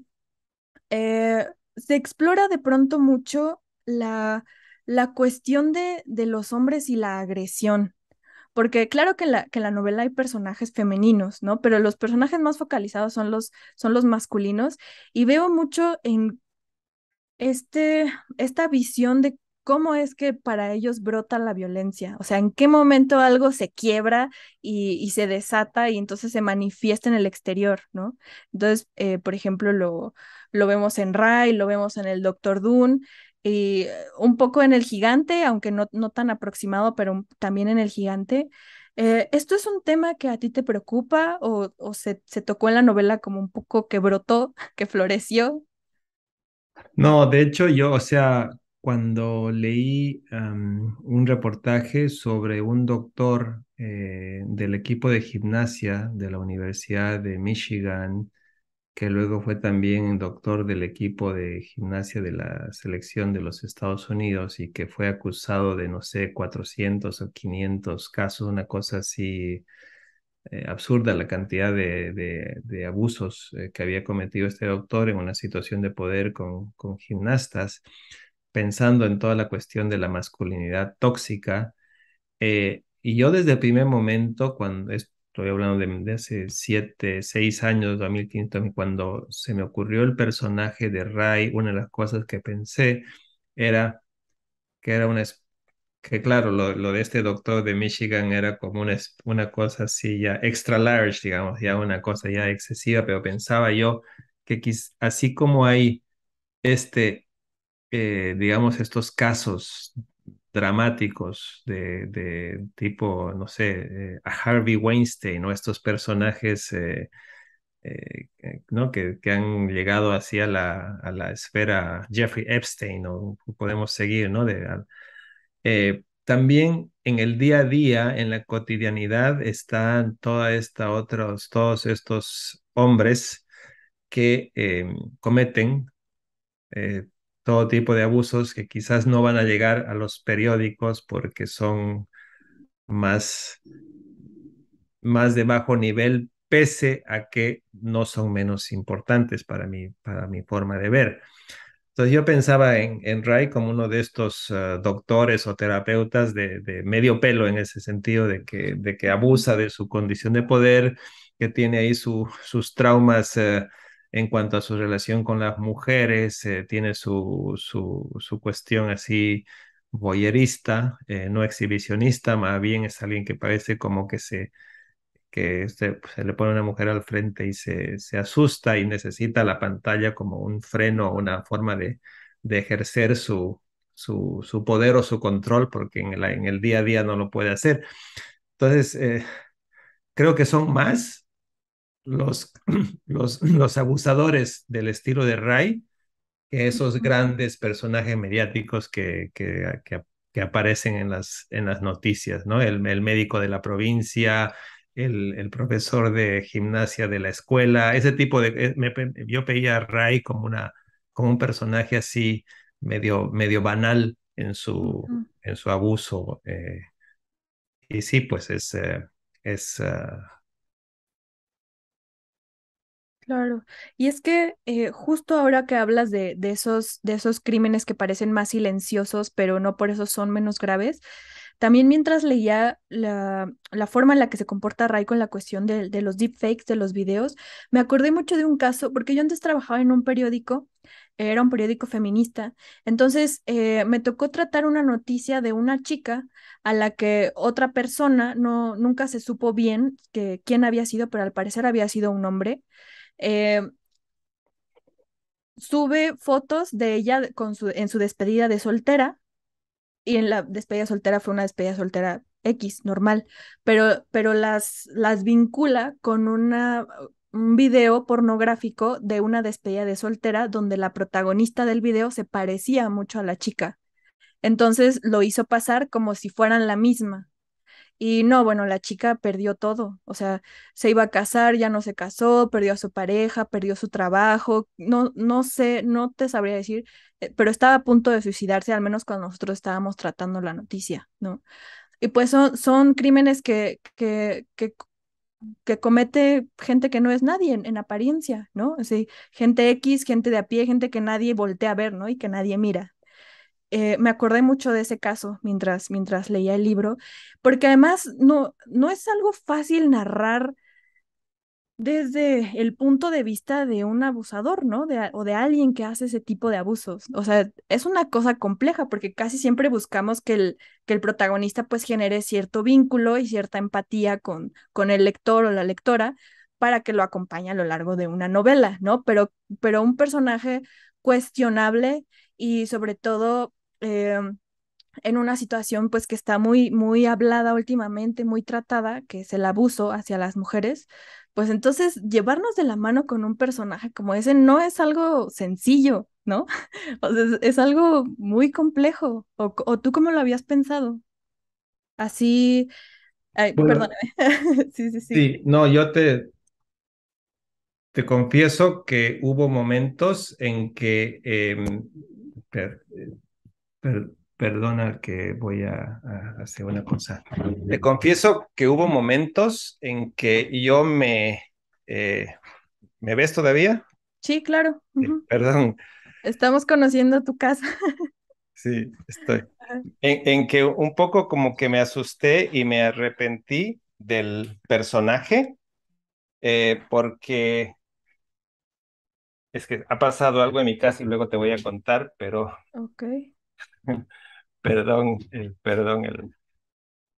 eh, se explora de pronto mucho la, la cuestión de, los hombres y la agresión. Porque claro que en, la, que la novela hay personajes femeninos, ¿no? Pero los personajes más focalizados son los, son los masculinos. Y veo mucho en este, esta visión de cómo es que para ellos brota la violencia, o sea, en qué momento algo se quiebra y, se desata y entonces se manifiesta en el exterior, ¿no? Entonces, eh, por ejemplo, lo, lo vemos en Ray, lo vemos en el Doctor Dune, y eh, un poco en el gigante, aunque no, tan aproximado, pero también en el gigante. Eh, ¿Esto es un tema que a ti te preocupa o, se, se, tocó en la novela como un poco que brotó, que floreció? No, de hecho yo, o sea, cuando leí un reportaje sobre un doctor eh, del equipo de gimnasia de la Universidad de Michigan, que luego fue también doctor del equipo de gimnasia de la selección de los Estados Unidos y que fue acusado de, no sé, 400 o 500 casos, una cosa así eh, absurda la cantidad de, de, abusos eh, que había cometido este doctor en una situación de poder con, con gimnastas, pensando en toda la cuestión de la masculinidad tóxica. Eh, y yo desde el primer momento, cuando estoy hablando de, hace siete, seis años, 2015, cuando se me ocurrió el personaje de Ray, una de las cosas que pensé era que era una que claro, lo, de este doctor de Michigan era como una, una cosa así ya extra large, digamos, ya una cosa ya excesiva, pero pensaba yo que así como hay este, eh, digamos, estos casos dramáticos de, de tipo, no sé, eh, a Harvey Weinstein o estos personajes, eh, ¿no? Que, que, han llegado hacia la, a la esfera Jeffrey Epstein o podemos seguir, ¿no? De, eh, también en el día a día, en la cotidianidad, están toda esta otros, todos estos hombres que em, cometen eh, todo tipo de abusos que quizás no van a llegar a los periódicos porque son más, más de bajo nivel, pese a que no son menos importantes para para mi forma de ver. Entonces yo pensaba en, en Ray como uno de estos ah, doctores o terapeutas de, medio pelo en ese sentido de que, de que abusa de su condición de poder, que tiene ahí sus traumas eh, en cuanto a su relación con las mujeres, eh, tiene su, su, cuestión así voyerista, eh, no exhibicionista, más bien es alguien que parece como que se, que pues, se, le pone una mujer al frente y se, se, asusta y necesita la pantalla como un freno, una forma de, de ejercer su, su, su, poder o su control, porque en, en, el día a día no lo puede hacer. Entonces, eh, creo que son más los, los, los abusadores del estilo de Ray que esos grandes personajes mediáticos que, que, que, aparecen en las, en las noticias, ¿no? El, el médico de la provincia, el, profesor de gimnasia de la escuela, ese tipo de... Eh, yo veía a Ray como, una, como un personaje así medio, medio banal en su, en su abuso. Eh, y sí, pues es... Eh, es ah, Claro. Y es que justo ahora que hablas de, de, esos, de esos crímenes que parecen más silenciosos, pero no por eso son menos graves, también mientras leía la, forma en la que se comporta Ray con la cuestión de, los deepfakes, de los videos, me acordé mucho de un caso, porque yo antes trabajaba en un periódico, era un periódico feminista, entonces eh, me tocó tratar una noticia de una chica a la que otra persona no, nunca se supo bien que, quién había sido, pero al parecer había sido un hombre. Eh, sube fotos de ella en su despedida de soltera y en la despedida soltera fue una despedida soltera X, normal, pero, pero las, las vincula con una, un video pornográfico de una despedida de soltera donde la protagonista del video se parecía mucho a la chica. Entonces lo hizo pasar como si fueran la misma. Y no, bueno, la chica perdió todo, o sea, se iba a casar, ya no se casó, perdió a su pareja, perdió su trabajo, no, no sé, no te sabría decir, eh, pero estaba a punto de suicidarse, al menos cuando nosotros estábamos tratando la noticia, ¿no? Y pues son, son crímenes que, que, que, que comete gente que no es nadie en, apariencia, ¿no? sí gente X, gente de a pie, gente que nadie voltea a ver, ¿no? Y que nadie mira. Eh, me acordé mucho de ese caso mientras, mientras leía el libro, porque además no, no es algo fácil narrar desde el punto de vista de un abusador, ¿no? o de alguien que hace ese tipo de abusos. O sea, es una cosa compleja porque casi siempre buscamos que el, que el protagonista pues genere cierto vínculo y cierta empatía con, con el lector o la lectora para que lo acompañe a lo largo de una novela, ¿no? Pero, pero un personaje cuestionable y sobre todo Em, en una situación pues que está muy, muy hablada últimamente, muy tratada, que es el abuso hacia las mujeres, pues entonces llevarnos de la mano con un personaje como ese no es algo sencillo, ¿no? O es, algo muy complejo. O, tú cómo lo habías pensado? Así, ay, sí, sí, sí. Sí, no, yo te, te confieso que hubo momentos en que... Em, perdona que voy a, hacer una cosa. Te confieso que hubo momentos en que yo me... Eh, ¿Me ves todavía? Sí, claro. perdón. Estamos conociendo tu casa. sí, estoy. En, que un poco como que me asusté y me arrepentí del personaje, eh, porque es que ha pasado algo en mi casa y luego te voy a contar, pero... Ok. perdón, eh, perdón. El...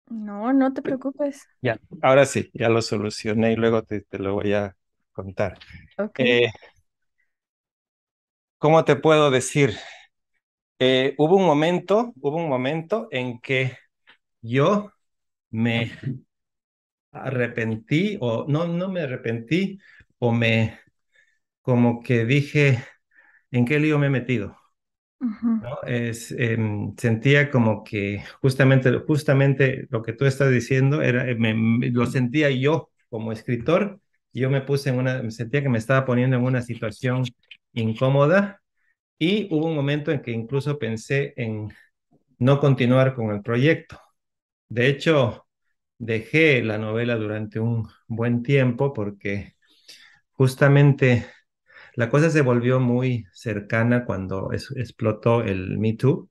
No, no te preocupes. Ya, ahora sí, ya lo solucioné y luego te, lo voy a contar. ok eh, ¿Cómo te puedo decir? Eh, hubo un momento, hubo un momento en que yo me arrepentí o no, no me arrepentí o me como que dije, ¿en qué lío me he metido? Es, em, sentía como que justamente, justamente lo que tú estás diciendo era, eh, lo sentía yo como escritor, yo me puse en una, sentía que me estaba poniendo en una situación incómoda y hubo un momento en que incluso pensé en no continuar con el proyecto. De hecho, dejé la novela durante un buen tiempo porque justamente la cosa se volvió muy cercana cuando explotó el Me Too.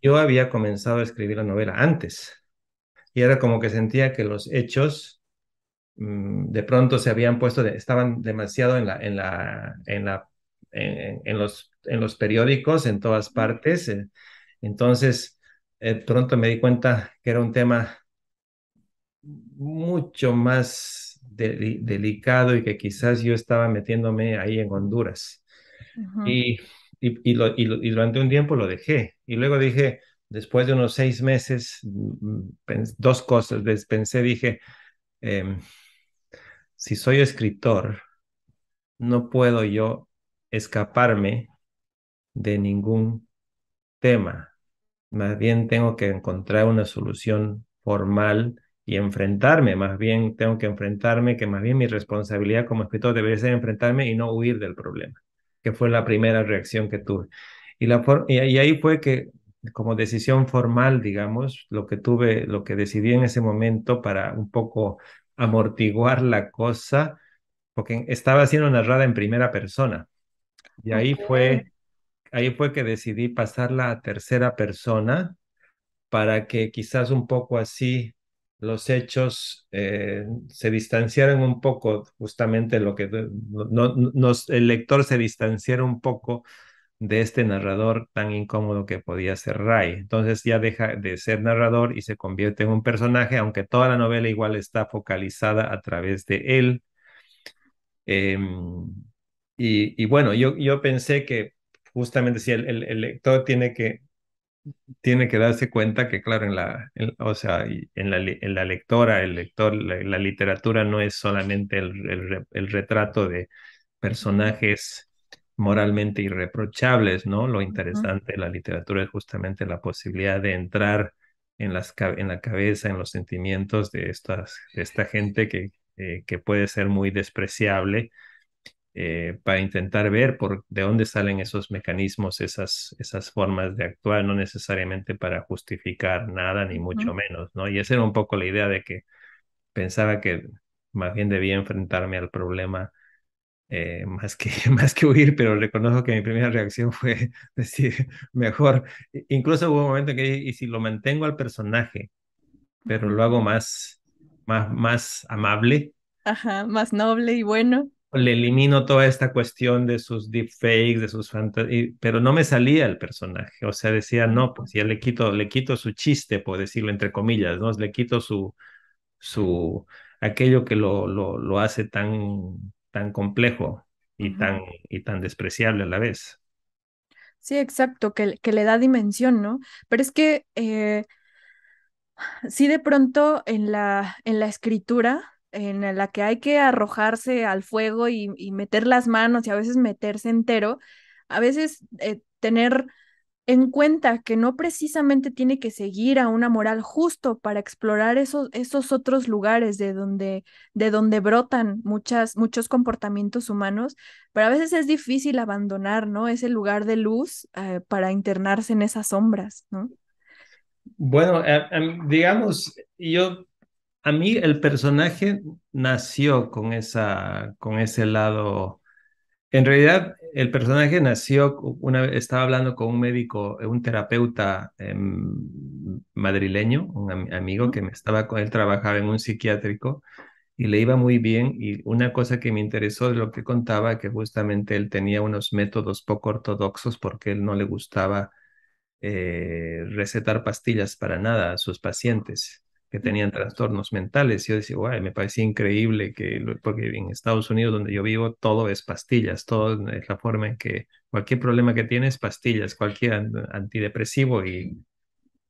Yo había comenzado a escribir la novela antes y era como que sentía que los hechos mm, de pronto se habían puesto, estaban demasiado en los, periódicos, en todas partes. Eh, entonces, eh, pronto me di cuenta que era un tema mucho más delicado y que quizás yo estaba metiéndome ahí en Honduras. y, durante un tiempo lo dejé. Y luego dije, después de unos seis meses, mm, mm, dos cosas. Pensé, dije, em, si soy escritor, no puedo yo escaparme de ningún tema. Más bien tengo que encontrar una solución formal y enfrentarme, más bien tengo que enfrentarme, que más bien mi responsabilidad como escritor debería ser enfrentarme y no huir del problema, que fue la primera reacción que tuve. Y, la y, ahí fue que como decisión formal, digamos, lo que tuve, lo que decidí en ese momento para un poco amortiguar la cosa, porque estaba siendo narrada en primera persona. Y ahí fue, ahí fue que decidí pasarla a tercera persona para que quizás un poco así los hechos eh, se distanciaron un poco, justamente lo que el lector se distanciara un poco de este narrador tan incómodo que podía ser Ray. Entonces ya deja de ser narrador y se convierte en un personaje, aunque toda la novela igual está focalizada a través de él. Em, y, bueno, yo, yo pensé que justamente si el lector tiene que tiene que darse cuenta que, claro, en la, o sea, en la, lectora, el lector, la, literatura no es solamente el, retrato de personajes moralmente irreprochables, ¿no? Lo interesante de la literatura es justamente la posibilidad de entrar en, las, en la cabeza, en los sentimientos de, estas, de esta gente que, eh, que puede ser muy despreciable eh, para intentar ver por, de dónde salen esos mecanismos, esas, esas formas de actuar, no necesariamente para justificar nada, ni mucho menos, ¿no? Y esa era un poco la idea de que pensaba que más bien debía enfrentarme al problema eh, más, que, más que huir, pero reconozco que mi primera reacción fue decir, mejor, incluso hubo un momento que dije, y si lo mantengo al personaje, pero lo hago más, más, más amable. Ajá, más noble y bueno le elimino toda esta cuestión de sus deepfakes, de sus fantasías, pero no me salía el personaje, o sea, decía, no, pues ya le quito, le quito su chiste, por decirlo entre comillas, ¿no? Le quito su, su, aquello que lo, lo, lo hace tan, tan complejo y tan, y tan despreciable a la vez. Sí, exacto, que, que le da dimensión, ¿no? Pero es que si eh, sí de pronto en la, en la escritura en la que hay que arrojarse al fuego y, meter las manos y a veces meterse entero, a veces eh, tener en cuenta que no precisamente tiene que seguir a una moral justo para explorar esos, esos otros lugares de donde, de donde brotan muchas, muchos comportamientos humanos, pero a veces es difícil abandonar ¿no? ese lugar de luz eh, para internarse en esas sombras. ¿no? Bueno, em, em, digamos, yo a mí el personaje nació con, esa, con ese lado. En realidad, el personaje nació, una estaba hablando con un médico, eh, un terapeuta em, madrileño, un amigo que me estaba con él, trabajaba en un psiquiátrico y le iba muy bien. Y una cosa que me interesó de lo que contaba, que justamente él tenía unos métodos poco ortodoxos porque él no le gustaba eh, recetar pastillas para nada a sus pacientes que tenían trastornos mentales. Yo decía, guay, me parecía increíble que, porque en Estados Unidos, donde yo vivo, todo es pastillas, todo es la forma en que cualquier problema que tienes, pastillas, cualquier antidepresivo y,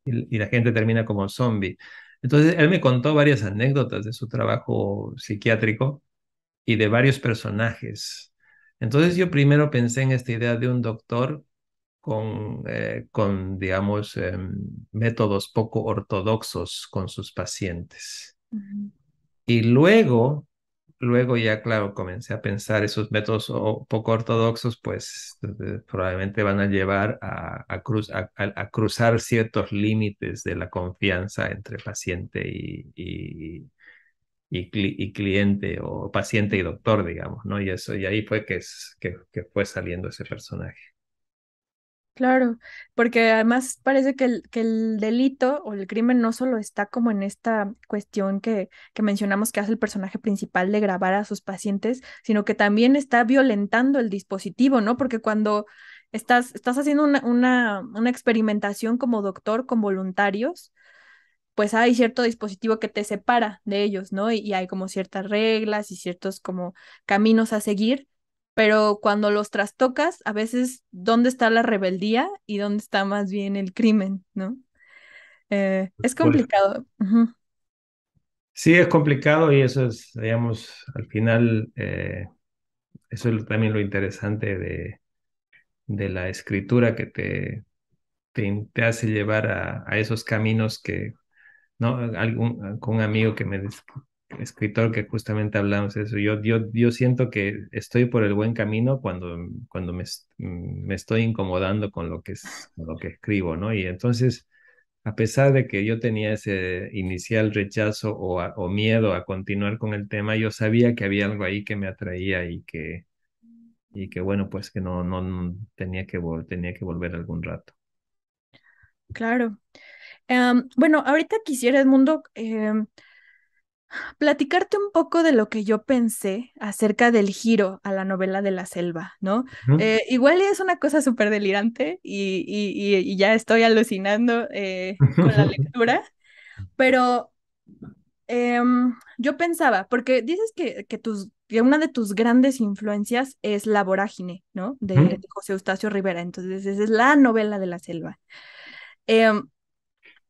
y, y la gente termina como zombie. Entonces, él me contó varias anécdotas de su trabajo psiquiátrico y de varios personajes. Entonces, yo primero pensé en esta idea de un doctor con, eh, con digamos, em, métodos poco ortodoxos con sus pacientes. Y luego, luego ya, claro, comencé a pensar esos métodos poco ortodoxos, pues probablemente van a llevar a, cruzar ciertos límites de la confianza entre paciente y, cliente o paciente y doctor, digamos, ¿no? Y eso, y ahí fue que, que, que fue saliendo ese personaje. Claro, porque además parece que el, que el delito o el crimen no solo está como en esta cuestión que, que mencionamos que hace el personaje principal de grabar a sus pacientes, sino que también está violentando el dispositivo, ¿no? Porque cuando estás, estás haciendo una, una, experimentación como doctor con voluntarios, pues hay cierto dispositivo que te separa de ellos, ¿no? Y, y hay como ciertas reglas y ciertos como caminos a seguir pero cuando los trastocas, a veces, ¿dónde está la rebeldía y dónde está más bien el crimen, no? Eh, es complicado. Sí, es complicado y eso es, digamos, al final, eh, eso es también lo interesante de, de la escritura que te, te, hace llevar a, esos caminos que, ¿no? Algún, con un amigo que me escritor que justamente hablamos de eso. Yo, yo, yo siento que estoy por el buen camino cuando, cuando me, mm, estoy incomodando con lo, que es, lo que escribo, ¿no? Y entonces, a pesar de que yo tenía ese inicial rechazo o, miedo a continuar con el tema, yo sabía que había algo ahí que me atraía y que, y que bueno, pues que no, no, tenía, que tenía que volver algún rato. Claro. Em, bueno, ahorita quisiera, Edmundo, em, platicarte un poco de lo que yo pensé acerca del giro a la novela de la selva, ¿no? Eh, igual es una cosa súper delirante y, ya estoy alucinando eh, con la lectura, pero em, yo pensaba, porque dices que, una de tus grandes influencias es La vorágine, ¿no? De, José Eustacio Rivera, entonces esa es la novela de la selva. Em,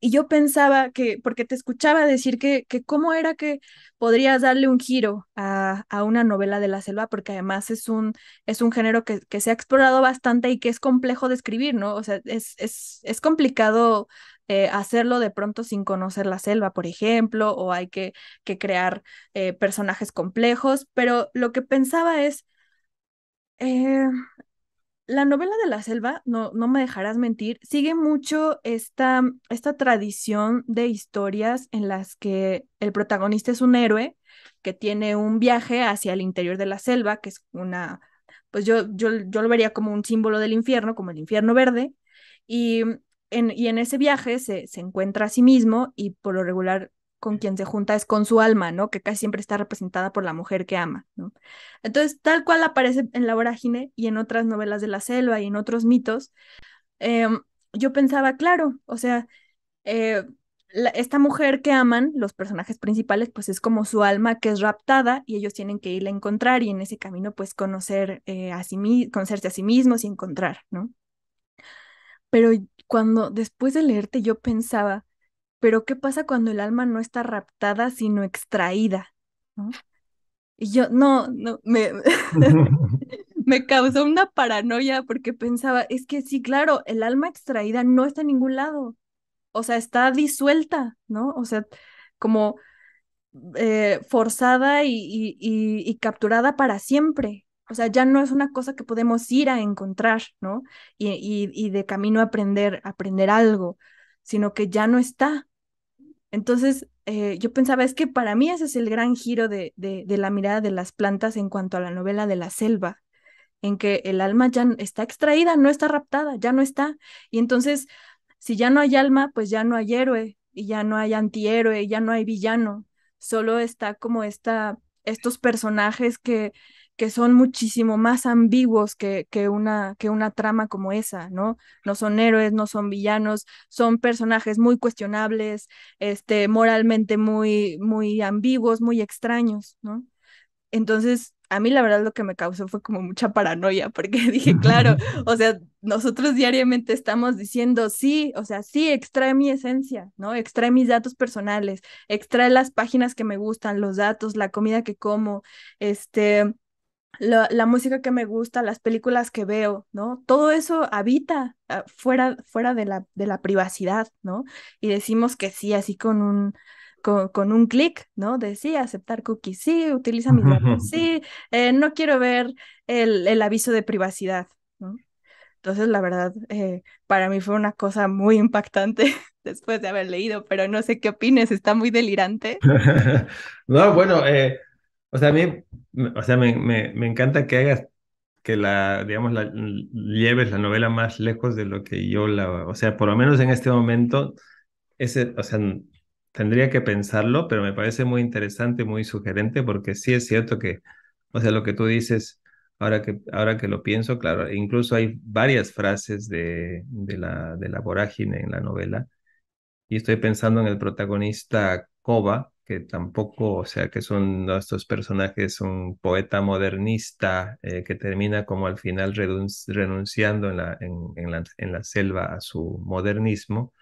y yo pensaba que, porque te escuchaba decir que, que cómo era que podrías darle un giro a, una novela de la selva, porque además es un, es un género que, se ha explorado bastante y que es complejo de escribir, ¿no? O sea, es, es, complicado eh, hacerlo de pronto sin conocer la selva, por ejemplo, o hay que, que crear eh, personajes complejos, pero lo que pensaba es, eh, la novela de la selva, no, no me dejarás mentir, sigue mucho esta, esta tradición de historias en las que el protagonista es un héroe que tiene un viaje hacia el interior de la selva, que es una, pues yo, yo, yo lo vería como un símbolo del infierno, como el infierno verde, y mm, en, y en ese viaje se, se encuentra a sí mismo y por lo regular con quien se junta es con su alma, ¿no? Que casi siempre está representada por la mujer que ama, ¿no? Entonces, tal cual aparece en La Vorágine y en otras novelas de la selva y en otros mitos, em, yo pensaba, claro, o sea, eh, esta mujer que aman, los personajes principales, pues es como su alma que es raptada y ellos tienen que irla a encontrar y en ese camino, pues conocer eh, a sí conocerse a sí mismos y encontrar, ¿no? Pero cuando después de leerte yo pensaba, pero ¿qué pasa cuando el alma no está raptada, sino extraída? Y yo, no, no, me, me causó una paranoia porque pensaba, es que sí, claro, el alma extraída no está en ningún lado. O sea, está disuelta, ¿no? O sea, como eh, forzada y, capturada para siempre. O sea, ya no es una cosa que podemos ir a encontrar, ¿no? Y, de camino aprender, aprender algo, sino que ya no está. Entonces, eh, yo pensaba, es que para mí ese es el gran giro de, la mirada de las plantas en cuanto a la novela de la selva, en que el alma ya está extraída, no está raptada, ya no está. Y entonces, si ya no hay alma, pues ya no hay héroe, y ya no hay antihéroe, ya no hay villano, solo está como esta, estos personajes que que son muchísimo más ambiguos que, que, una, que una trama como esa, ¿no? No son héroes, no son villanos, son personajes muy cuestionables, este, moralmente muy, muy ambiguos, muy extraños, ¿no? Entonces, a mí la verdad lo que me causó fue como mucha paranoia, porque dije, claro, o sea, nosotros diariamente estamos diciendo, sí, o sea, sí, extrae mi esencia, ¿no? Extrae mis datos personales, extrae las páginas que me gustan, los datos, la comida que como, este, la, música que me gusta, las películas que veo, ¿no? Todo eso habita ah, fuera, fuera de, la, de la privacidad, ¿no? Y decimos que sí, así con un, con, un clic, ¿no? De sí, aceptar cookies, sí, utiliza mis datos, sí, eh, no quiero ver el, el, aviso de privacidad, ¿no? Entonces, la verdad, eh, para mí fue una cosa muy impactante después de haber leído, pero no sé qué opines, está muy delirante. no, bueno, eh, o sea, a mí, o sea, me, encanta que hagas que la, digamos, la, lleves la novela más lejos de lo que yo la, o sea, por lo menos en este momento, ese, o sea, tendría que pensarlo, pero me parece muy interesante, muy sugerente, porque sí es cierto que, o sea, lo que tú dices, ahora que, ahora que lo pienso, claro, incluso hay varias frases de, la, de la vorágine en la novela, y estoy pensando en el protagonista Koba, que tampoco, o sea, que son estos personajes, un poeta modernista eh, que termina como al final renunciando en la, la, selva a su modernismo,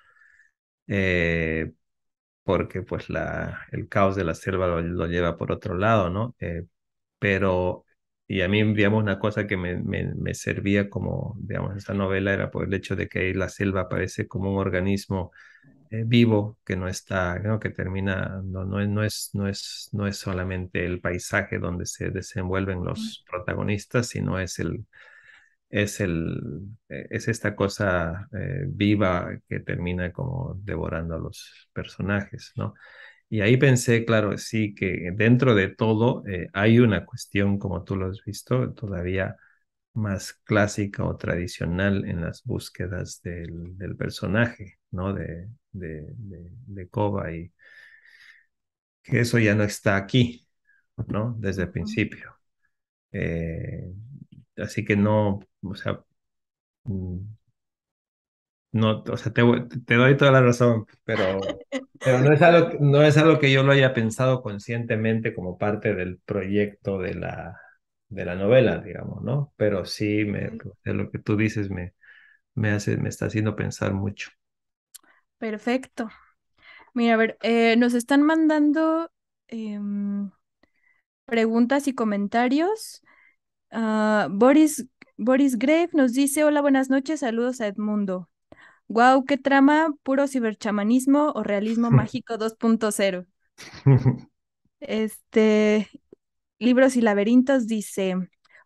eh, porque pues la, el caos de la selva lo, lleva por otro lado, ¿no? Eh, pero, y a mí, digamos, una cosa que me, servía como, digamos, esta novela era por el hecho de que la selva aparece como un organismo eh, vivo, que no está, creo que termina, no, no, es, no, es, no es solamente el paisaje donde se desenvuelven los protagonistas, sino es el, es, el, eh, es esta cosa eh, viva que termina como devorando a los personajes, ¿no? Y ahí pensé, claro, sí, que dentro de todo hay una cuestión, como tú lo has visto, todavía más clásica o tradicional en las búsquedas del personaje, ¿no? De, de, de, y que eso ya no está aquí, ¿no? Desde el principio. Eh, así que no, o sea, mm, no, o sea, te, doy toda la razón, pero, pero no, es algo, no es algo que yo lo haya pensado conscientemente como parte del proyecto de la, de la novela, digamos, ¿no? Pero sí, me, pues, lo que tú dices me, me, hace, me está haciendo pensar mucho. Perfecto. Mira, a ver, eh, nos están mandando em, preguntas y comentarios. Ah, Boris, Boris Grave nos dice, hola, buenas noches, saludos a Edmundo. Wow, qué trama, puro ciberchamanismo o realismo mágico 2.0. este, Libros y Laberintos dice,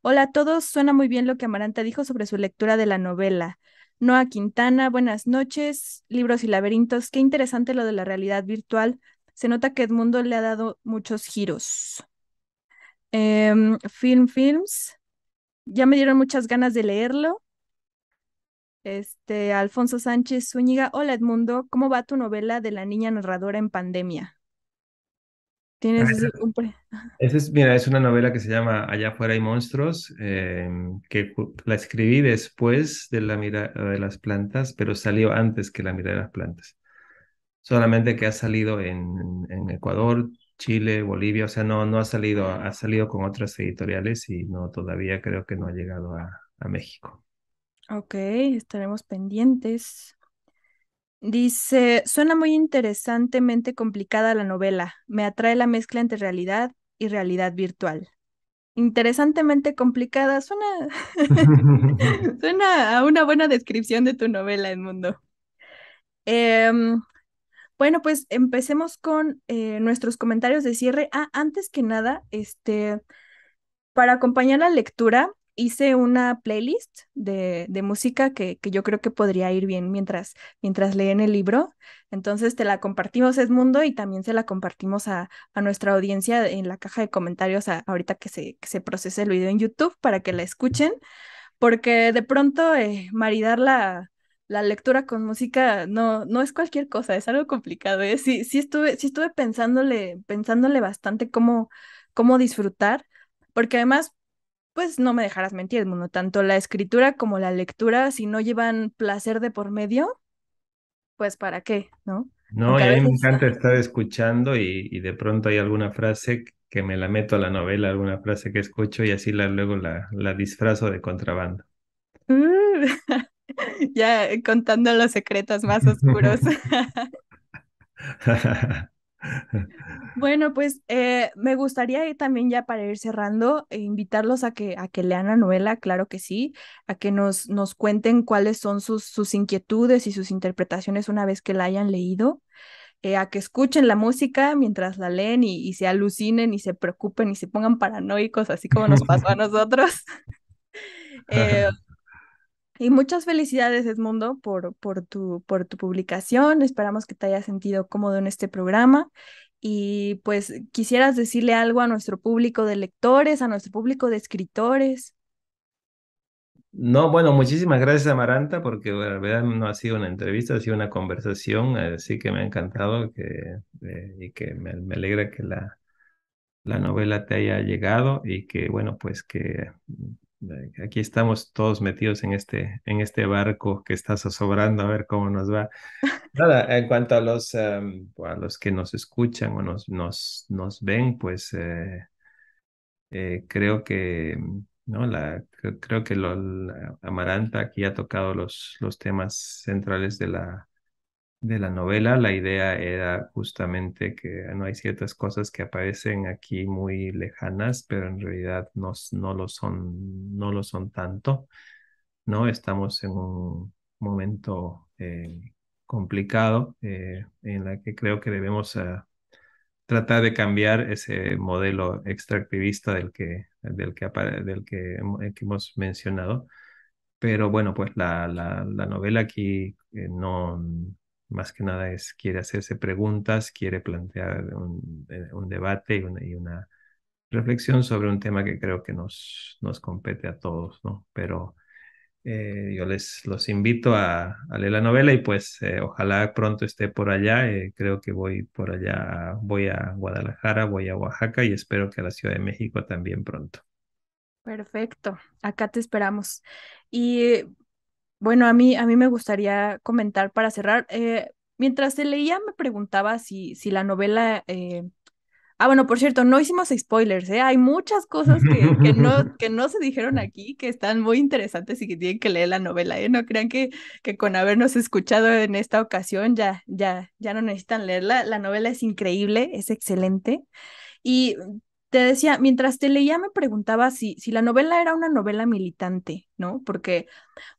hola a todos, suena muy bien lo que Amaranta dijo sobre su lectura de la novela. Noa Quintana, buenas noches. Libros y laberintos. Qué interesante lo de la realidad virtual. Se nota que Edmundo le ha dado muchos giros. Em, Film Films. Ya me dieron muchas ganas de leerlo. Este, Alfonso Sánchez Zúñiga. Hola Edmundo, ¿cómo va tu novela de la niña narradora en pandemia? Ah, Tienes es, mira, es una novela que se llama Allá afuera hay monstruos, em, que la escribí después de la mirada de las plantas, pero salió antes que la mirada de las plantas. Solamente que ha salido en, Ecuador, Chile, Bolivia, o sea, no, no ha salido, ha salido con otras editoriales y no, todavía creo que no ha llegado a, a México. Ok, estaremos pendientes. Dice, suena muy interesantemente complicada la novela. Me atrae la mezcla entre realidad y realidad virtual. Interesantemente complicada, suena, suena a una buena descripción de tu novela, Edmundo. Em, bueno, pues empecemos con eh, nuestros comentarios de cierre. Ah, antes que nada, este, para acompañar la lectura, hice una playlist de, de música que, que, yo creo que podría ir bien mientras, mientras leen el libro. Entonces te la compartimos, Edmundo, y también se la compartimos a, a nuestra audiencia en la caja de comentarios ahorita que se, que se procese el video en YouTube para que la escuchen, porque de pronto eh, maridar la, la lectura con música no, no es cualquier cosa, es algo complicado. ¿eh? Sí, sí estuve, si estuve pensándole, pensándole bastante cómo, cómo disfrutar, porque además pues no me dejarás mentir, no tanto la escritura como la lectura, si no llevan placer de por medio, pues para qué, ¿no? No, y a mí me encanta estar escuchando y, de pronto hay alguna frase que me la meto a la novela, alguna frase que escucho y así la, luego la, la disfrazo de contrabando. Mm, ya contando los secretos más oscuros. Bueno, pues eh, me gustaría también ya para ir cerrando, eh, invitarlos a que, a que lean la novela, claro que sí, a que nos, nos cuenten cuáles son sus, sus inquietudes y sus interpretaciones una vez que la hayan leído, eh, a que escuchen la música mientras la leen y, se alucinen y se preocupen y se pongan paranoicos, así como nos pasó a nosotros. Eh, y muchas felicidades, Edmundo, por, por, tu, por tu publicación. Esperamos que te haya sentido cómodo en este programa. Y pues quisieras decirle algo a nuestro público de lectores, a nuestro público de escritores. No, bueno, muchísimas gracias Amaranta porque la verdad no ha sido una entrevista, ha sido una conversación, así eh, que me ha encantado eh, y que me, alegra que la, la novela te haya llegado y que, bueno, pues que Aquí estamos todos metidos en este, en este barco que está asobrando a ver cómo nos va. Nada, en cuanto a los, em, a los que nos escuchan o nos, nos, nos ven, pues eh, eh, creo que, ¿no? La, creo que Amaranta aquí ha tocado los, los temas centrales de la, de la novela, la idea era justamente que no hay ciertas cosas que aparecen aquí muy lejanas, pero en realidad no, no, lo, son, no lo son tanto, ¿no? Estamos en un momento eh, complicado eh, en la que creo que debemos eh, tratar de cambiar ese modelo extractivista del que, del que, del que, hemos mencionado. Pero bueno, pues la, la, la novela aquí no, más que nada es quiere hacerse preguntas, quiere plantear un, eh, debate y una, reflexión sobre un tema que creo que nos, nos compete a todos, ¿no? Pero eh, yo les los invito a, leer la novela y pues eh, ojalá pronto esté por allá. creo que voy por allá, voy a Guadalajara, voy a Oaxaca y espero que a la Ciudad de México también pronto. Perfecto, acá te esperamos. Y bueno, a mí, a mí me gustaría comentar para cerrar. Eh, mientras se leía, me preguntaba si, si la novela. Eh, ah, bueno, por cierto, no hicimos spoilers, ¿eh? Hay muchas cosas que, no, que no se dijeron aquí que están muy interesantes y que tienen que leer la novela, ¿eh? No crean que, que con habernos escuchado en esta ocasión ya, ya, ya no necesitan leerla. La novela es increíble, es excelente. Y te decía, mientras te leía me preguntaba si, si la novela era una novela militante, ¿no? Porque,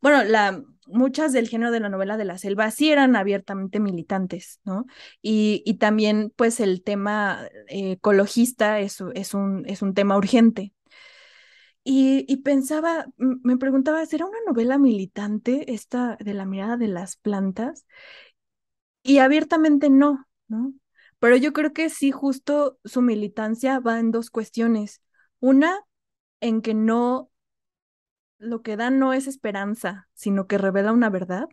bueno, la, muchas del género de la novela de la selva sí eran abiertamente militantes, ¿no? Y, también, pues, el tema eh, ecologista es, un, es un tema urgente. Y, y pensaba, me preguntaba, ¿será una novela militante esta de la mirada de las plantas? Y abiertamente no, ¿no? Pero yo creo que sí, justo su militancia va en dos cuestiones. Una, en que no, lo que da no es esperanza, sino que revela una verdad.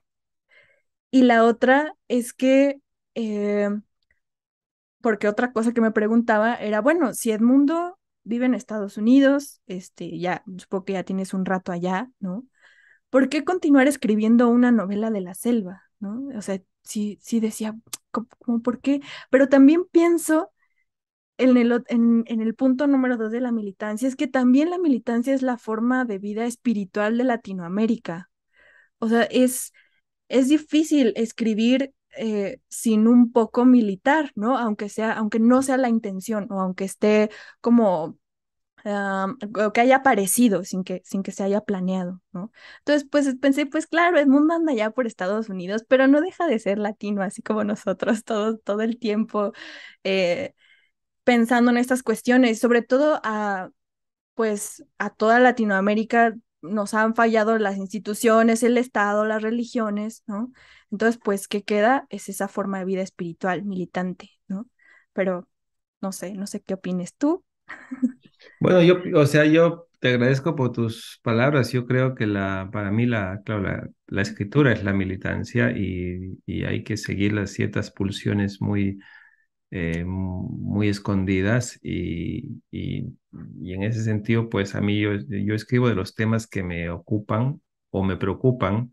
Y la otra es que, eh, porque otra cosa que me preguntaba era, bueno, si Edmundo vive en Estados Unidos, este, ya, supongo que ya tienes un rato allá, ¿no? ¿Por qué continuar escribiendo una novela de la selva, ¿no? O sea, si sí decía, como, por qué, pero también pienso en el, en, el punto número dos de la militancia, es que también la militancia es la forma de vida espiritual de Latinoamérica. O sea, es, es difícil escribir eh, sin un poco militar, ¿no? Aunque sea, aunque no sea la intención o aunque esté como Ah, que haya aparecido sin que, sin que se haya planeado, ¿no? Entonces, pues pensé, pues claro, el mundo anda ya por Estados Unidos, pero no deja de ser latino, así como nosotros todo, todo el tiempo eh, pensando en estas cuestiones, sobre todo a, pues, a toda Latinoamérica nos han fallado las instituciones, el Estado, las religiones, ¿no? Entonces, pues, ¿qué queda? Es esa forma de vida espiritual, militante, ¿no? Pero no sé, no sé qué opines tú, bueno, yo, o sea, yo te agradezco por tus palabras. Yo creo que la, para mí la, claro, la, escritura es la militancia y, hay que seguir las ciertas pulsiones muy, eh, muy escondidas y, en ese sentido, pues a mí yo, escribo de los temas que me ocupan o me preocupan.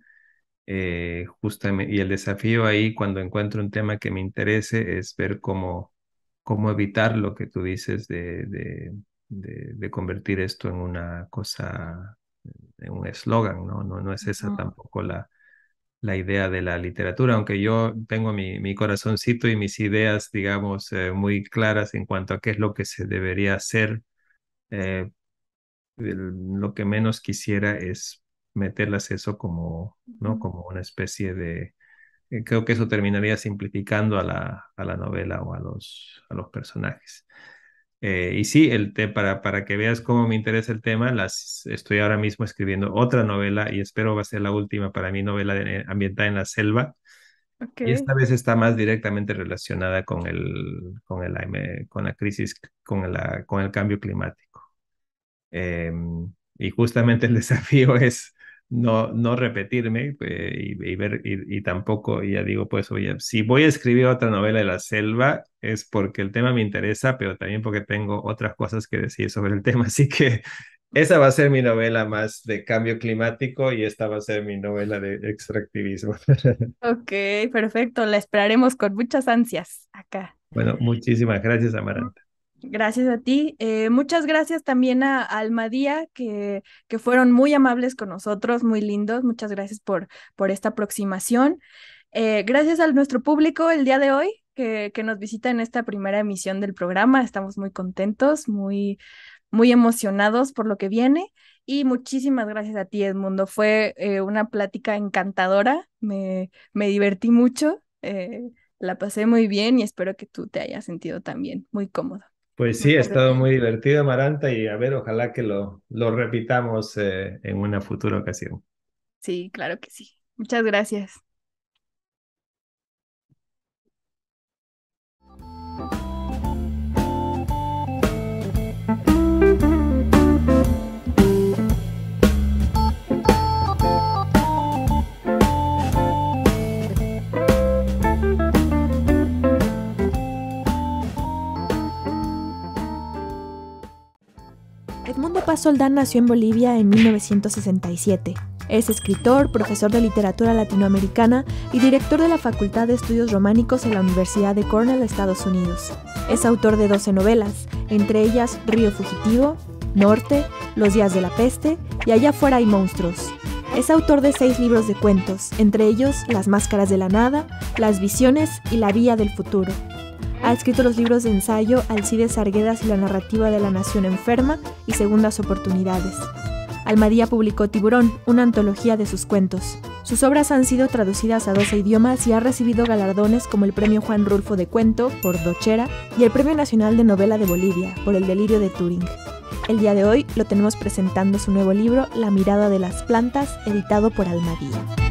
Eh, justamente, y el desafío ahí cuando encuentro un tema que me interese es ver cómo cómo evitar lo que tú dices de, de, convertir esto en una cosa, en un eslogan, ¿no? ¿no? No es esa tampoco la, la idea de la literatura, aunque yo tengo mi, corazoncito y mis ideas, digamos, eh, muy claras en cuanto a qué es lo que se debería hacer. Eh, lo que menos quisiera es meterlas eso como, ¿no? como una especie de, eh, creo que eso terminaría simplificando a la, a la novela o a los, a los personajes. Eh, y sí, el para, para que veas cómo me interesa el tema, las, estoy ahora mismo escribiendo otra novela y espero va a ser la última para mi novela de, eh, ambientada en la selva. Y esta vez está más directamente relacionada con, el, con, el, con la crisis, con, la, con el cambio climático. Em, y justamente el desafío es no, no repetirme eh, y, ver, y, y, tampoco, ya digo, pues, oye, si voy a escribir otra novela de la selva es porque el tema me interesa, pero también porque tengo otras cosas que decir sobre el tema, así que esa va a ser mi novela más de cambio climático y esta va a ser mi novela de extractivismo. Ok, perfecto, la esperaremos con muchas ansias acá. Bueno, muchísimas gracias, Amaranta. Gracias a ti. Eh, muchas gracias también a Almadía, que, que fueron muy amables con nosotros, muy lindos. Muchas gracias por, por esta aproximación. Eh, gracias a nuestro público el día de hoy que, que, nos visita en esta primera emisión del programa. Estamos muy contentos, muy, muy emocionados por lo que viene. Y muchísimas gracias a ti, Edmundo. Fue eh, una plática encantadora. Me, me divertí mucho. la pasé muy bien y espero que tú te hayas sentido también muy cómodo. Pues sí, ha estado muy divertido, Maranta, y a ver, ojalá que lo, lo repitamos eh, en una futura ocasión. Sí, claro que sí. Muchas gracias. Edmundo Paz Soldán nació en Bolivia en 1967. Es escritor, profesor de literatura latinoamericana y director de la Facultad de Estudios Románicos en la Universidad de Cornell, Estados Unidos. Es autor de 12 novelas, entre ellas Río Fugitivo, Norte, Los Días de la Peste y Allá fuera hay monstruos. Es autor de seis libros de cuentos, entre ellos Las Máscaras de la Nada, Las Visiones y La Vía del Futuro. Ha escrito los libros de ensayo Alcides Arguedas y la narrativa de la Nación Enferma y Segundas Oportunidades. Almadía publicó Tiburón, una antología de sus cuentos. Sus obras han sido traducidas a 12 idiomas y ha recibido galardones como el Premio Juan Rulfo de Cuento por Dochera y el Premio Nacional de Novela de Bolivia por El Delirio de Turing. El día de hoy lo tenemos presentando su nuevo libro La mirada de las plantas, editado por Almadía.